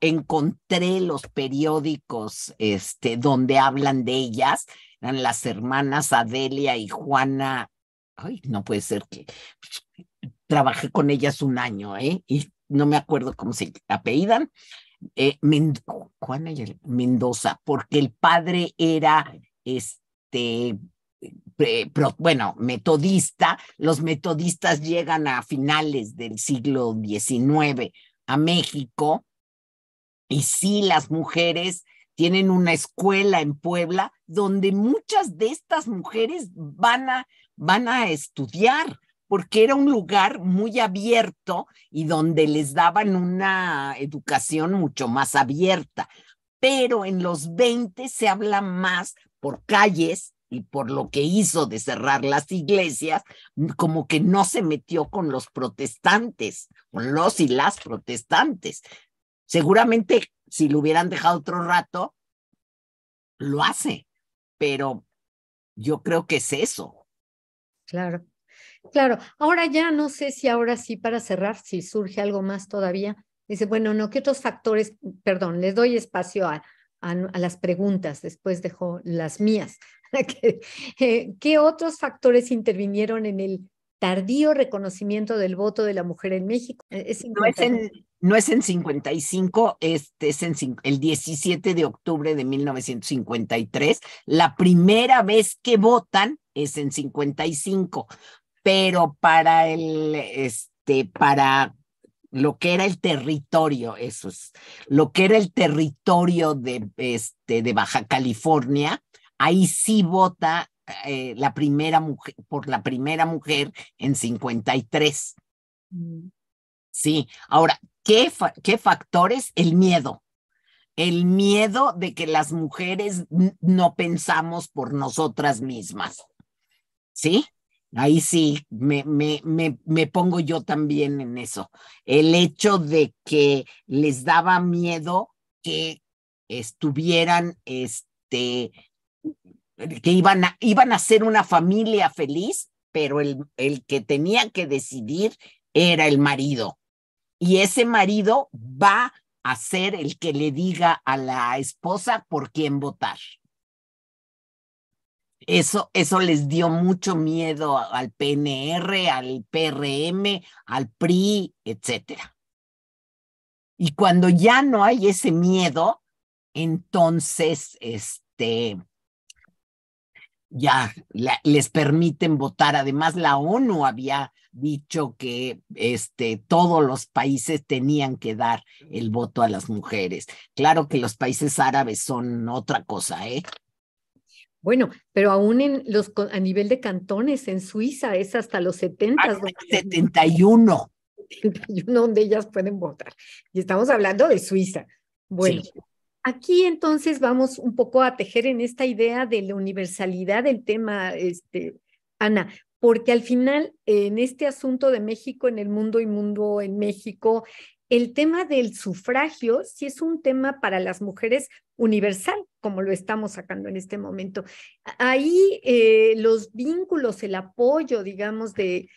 encontré los periódicos este, donde hablan de ellas. Eran las hermanas Adelia y Juana. Ay, no puede ser que trabajé con ellas un año, ¿eh? Y no me acuerdo cómo se apellidan, eh, Juan Mendoza, porque el padre era este eh, bueno, metodista, los metodistas llegan a finales del siglo XIX a México y sí las mujeres tienen una escuela en Puebla donde muchas de estas mujeres van van a estudiar porque era un lugar muy abierto y donde les daban una educación mucho más abierta. Pero en los 20 se habla más por calles y por lo que hizo de cerrar las iglesias, como que no se metió con los protestantes, con los y las protestantes. Seguramente si lo hubieran dejado otro rato, lo hace, pero yo creo que es eso. Claro. Claro, ahora ya no sé si ahora sí para cerrar, si surge algo más todavía. Dice, bueno, no, ¿qué otros factores? Perdón, les doy espacio a, las preguntas, después dejo las mías. Eh, ¿Qué, otros factores intervinieron en el tardío reconocimiento del voto de la mujer en México? E, no, es en, no es en 55, este es en, el 17 de octubre de 1953. La primera vez que votan es en 55 pero para el, este, para lo que era el territorio, eso es, lo que era el territorio de, este, de Baja California, ahí sí vota eh, la primera mujer, por la primera mujer en 53. Mm. Sí, ahora, ¿qué, ¿qué factores? El miedo. El miedo de que las mujeres no pensamos por nosotras mismas. ¿Sí? Ahí sí, me, pongo yo también en eso. El hecho de que les daba miedo que estuvieran, este, que iban a, iban a ser una familia feliz, pero el, el que tenía que decidir era el marido. Y ese marido va a ser el que le diga a la esposa por quién votar. Eso, les dio mucho miedo al PNR, al PRM, al PRI, etcétera. Y cuando ya no hay ese miedo, entonces, este, ya les permiten votar. Además, la ONU había dicho que este, todos los países tenían que dar el voto a las mujeres. Claro que los países árabes son otra cosa, ¿eh? Bueno, pero aún en los, a nivel de cantones en Suiza es hasta los 70. Hasta 71. 71 donde ellas pueden votar. Y estamos hablando de Suiza. Bueno, aquí entonces vamos un poco a tejer en esta idea de la universalidad del tema, este, Ana, porque al final en este asunto de México en el mundo y mundo en México el tema del sufragio sí es un tema para las mujeres universal, como lo estamos sacando en este momento. Ahí eh, los vínculos, el apoyo, digamos, de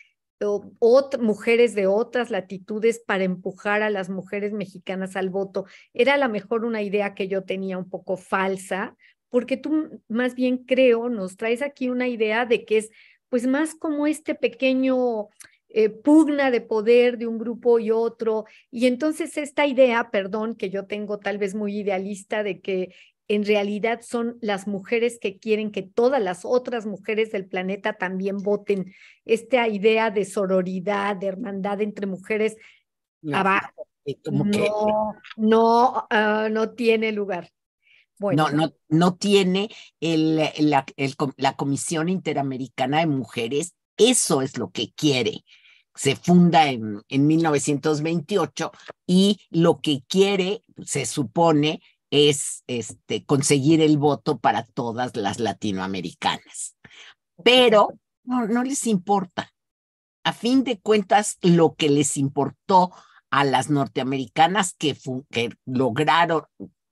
mujeres de otras latitudes para empujar a las mujeres mexicanas al voto, era a lo mejor una idea que yo tenía un poco falsa, porque tú más bien creo, nos traes aquí una idea de que es pues más como este pequeño eh, pugna de poder de un grupo y otro. Y entonces esta idea, perdón, que yo tengo tal vez muy idealista de que en realidad son las mujeres que quieren que todas las otras mujeres del planeta también voten. Esta idea de sororidad, de hermandad entre mujeres, no, ah, no, tiene lugar. Bueno. No, no, no tiene el, la, la Comisión Interamericana de Mujeres, eso es lo que quiere, se funda en, 1928 y lo que quiere, se supone, es este, conseguir el voto para todas las latinoamericanas. Pero no, no les importa. A fin de cuentas, lo que les importó a las norteamericanas que, lograron,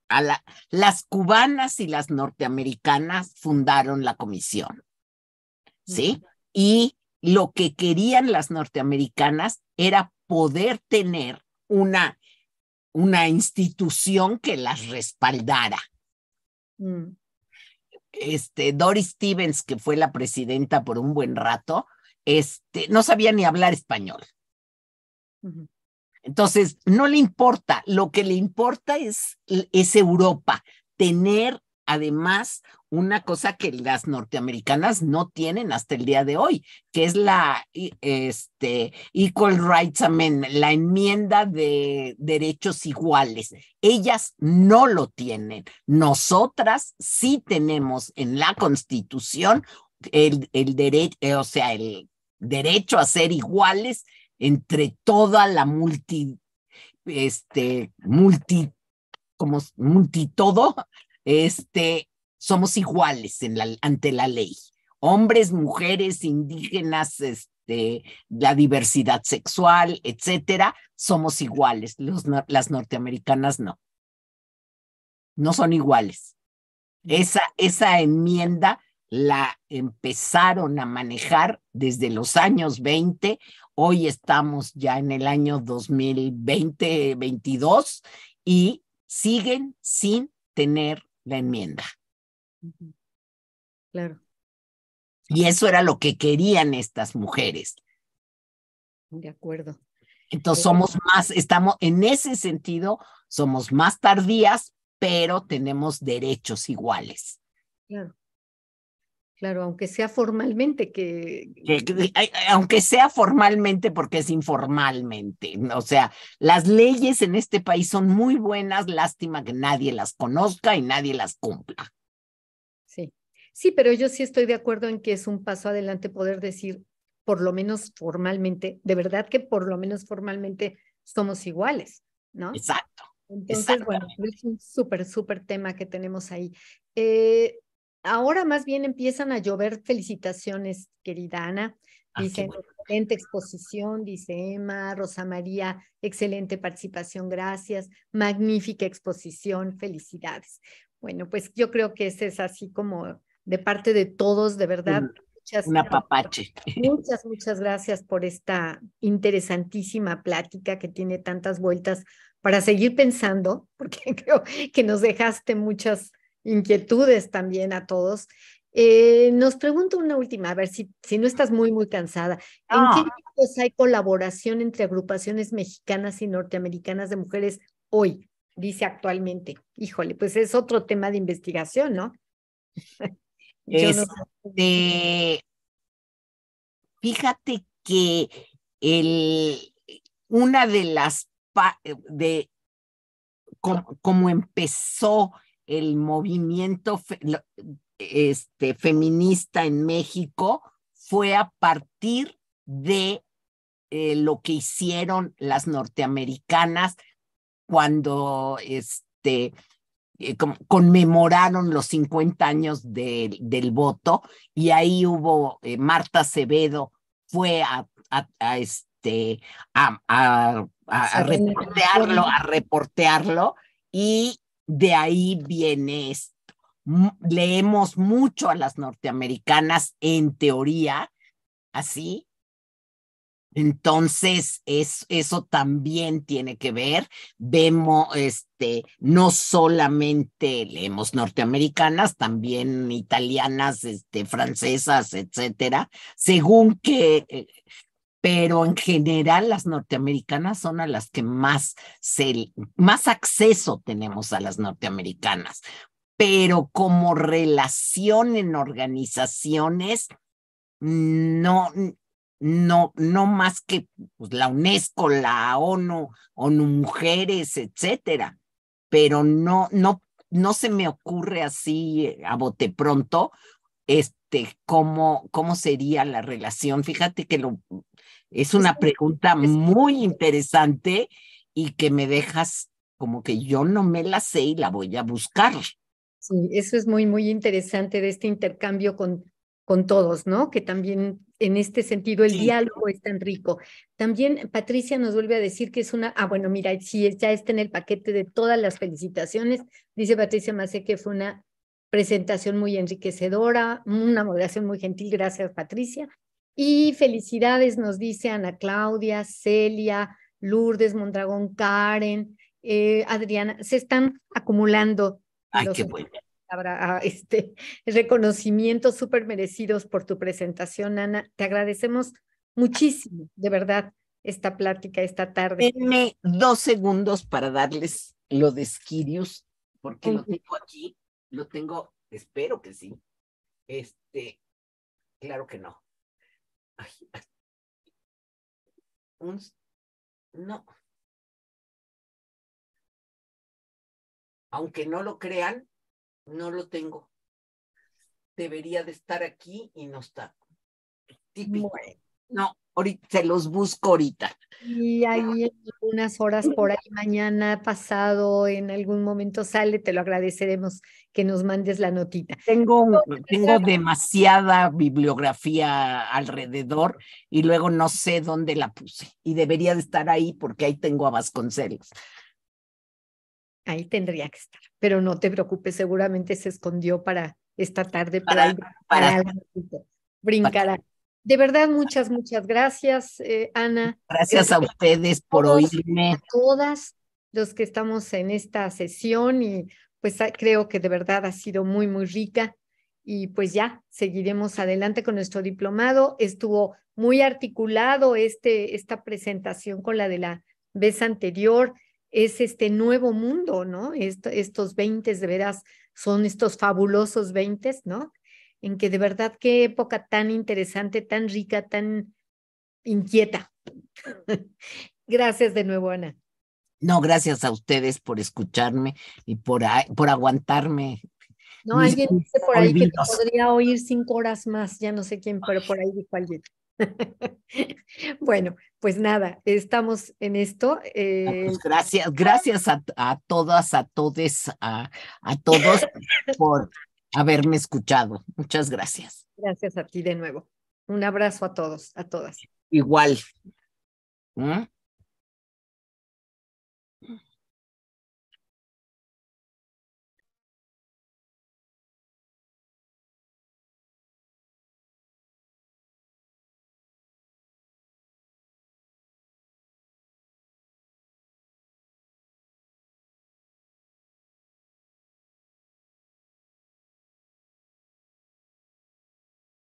a las cubanas y las norteamericanas fundaron la comisión, ¿sí? Y lo que querían las norteamericanas era poder tener una, una institución que las respaldara. Mm. Este, Doris Stevens, que fue la presidenta por un buen rato, este, no sabía ni hablar español. Entonces, no le importa, lo que le importa es, es Europa, tener además una cosa que las norteamericanas no tienen hasta el día de hoy, que es la este, Equal Rights Amendment, la enmienda de derechos iguales. Ellas no lo tienen. Nosotras sí tenemos en la Constitución el, el derecho, eh, o sea, el derecho a ser iguales entre toda la multi, este, multi como multitodo este, somos iguales ante la ley. Hombres, mujeres, indígenas, este, la diversidad sexual, etcétera, somos iguales. las norteamericanas no. No son iguales. Mm. Esa, esa enmienda la empezaron a manejar desde los años 20. Hoy estamos ya en el año 2020, veintidós y siguen sin tener la enmienda. Claro. Y eso era lo que querían estas mujeres. De acuerdo. Entonces eh, somos más, estamos en ese sentido, somos más tardías, pero tenemos derechos iguales. Claro. Claro, aunque sea formalmente que... Aunque sea formalmente porque es informalmente. O sea, las leyes en este país son muy buenas, lástima que nadie las conozca y nadie las cumpla. Sí, sí, pero yo sí estoy de acuerdo en que es un paso adelante poder decir, por lo menos formalmente, de verdad que por lo menos formalmente somos iguales, ¿no? Exacto. Entonces, bueno, es un súper, súper tema que tenemos ahí. Eh, ahora más bien empiezan a llover felicitaciones, querida Ana. Ah, dice, excelente exposición, dice Emma, Rosa María, excelente participación, gracias, magnífica exposición, felicidades. Bueno, pues yo creo que ese es así como de parte de todos, de verdad. Una papache. Muchas, muchas gracias por esta interesantísima plática que tiene tantas vueltas para seguir pensando, porque creo que nos dejaste muchas inquietudes también a todos. Eh, nos pregunto una última, a ver si, si no estás muy, muy cansada. ¿En qué ah. hay colaboración entre agrupaciones mexicanas y norteamericanas de mujeres hoy? Dice actualmente. Híjole, pues es otro tema de investigación, ¿no? Este, fíjate que el, una de las eh, de como, como empezó el movimiento este, feminista en México fue a partir de eh, lo que hicieron las norteamericanas cuando este, eh, conmemoraron los 50 años del voto y ahí hubo eh, Marta Acevedo fue a, a, este, reportearlo, a reportearlo y de ahí viene esto. Leemos mucho a las norteamericanas en teoría, así. Entonces, eso también tiene que ver. Vemos, este, no solamente leemos norteamericanas, también italianas, este, francesas, etcétera, según que, eh, pero en general las norteamericanas son a las que más, más acceso tenemos a las norteamericanas, pero como relación en organizaciones, no, no, no más que pues, la UNESCO, la ONU, ONU Mujeres, etcétera, pero no, no, no se me ocurre así a bote pronto, este, cómo, cómo sería la relación. Fíjate que lo, es pues una pregunta muy interesante y que me dejas como que yo no me la sé y la voy a buscar. Sí, eso es muy, muy interesante de este intercambio con, con todos, ¿no? Que también en este sentido el diálogo es tan rico. También Patricia nos vuelve a decir que es una, ah, bueno, mira, si ya está en el paquete de todas las felicitaciones, dice Patricia Macé que fue una presentación muy enriquecedora, una moderación muy gentil, gracias Patricia. Y felicidades nos dice Ana Claudia, Celia, Lourdes, Mondragón, Karen, eh, Adriana. Se están acumulando. los ah, este, reconocimientos súper merecidos por tu presentación, Ana. Te agradecemos muchísimo, de verdad, esta plática esta tarde. Denme dos segundos para darles los de porque lo tengo aquí, lo tengo, espero que sí. Este, claro que no. Un, no. Aunque no lo crean, no lo tengo. Debería de estar aquí y no está. Típico. No, ahorita se los busco ahorita. Y ahí en unas horas por ahí, mañana pasado, en algún momento sale, te lo agradeceremos que nos mandes la notita. Tengo, tengo demasiada bibliografía alrededor y luego no sé dónde la puse. Y debería de estar ahí porque ahí tengo a Vasconcelos. Ahí tendría que estar, pero no te preocupes, seguramente se escondió para esta tarde, para, para, de verdad, muchas, muchas gracias, eh, Ana. Gracias, a ustedes por oírme. A todas los que estamos en esta sesión y pues ah, creo que de verdad ha sido muy, muy rica. Y pues ya, seguiremos adelante con nuestro diplomado. Estuvo muy articulado este, esta presentación con la de la vez anterior. Es este nuevo mundo, ¿no? estos 20 de veras son estos fabulosos 20, ¿no? en que de verdad qué época tan interesante, tan rica, tan inquieta. gracias de nuevo, Ana. No, gracias a ustedes por escucharme y por, por aguantarme. No, alguien dice por ahí que te podría oír cinco horas más, ya no sé quién, pero por ahí dijo alguien. bueno, pues nada, estamos en esto. Ah, pues eh, gracias, gracias a, todas, a todos, a, a todos por haberme escuchado. Muchas gracias. Gracias a ti de nuevo. Un abrazo a todos, a todas. Igual. ¿Mm?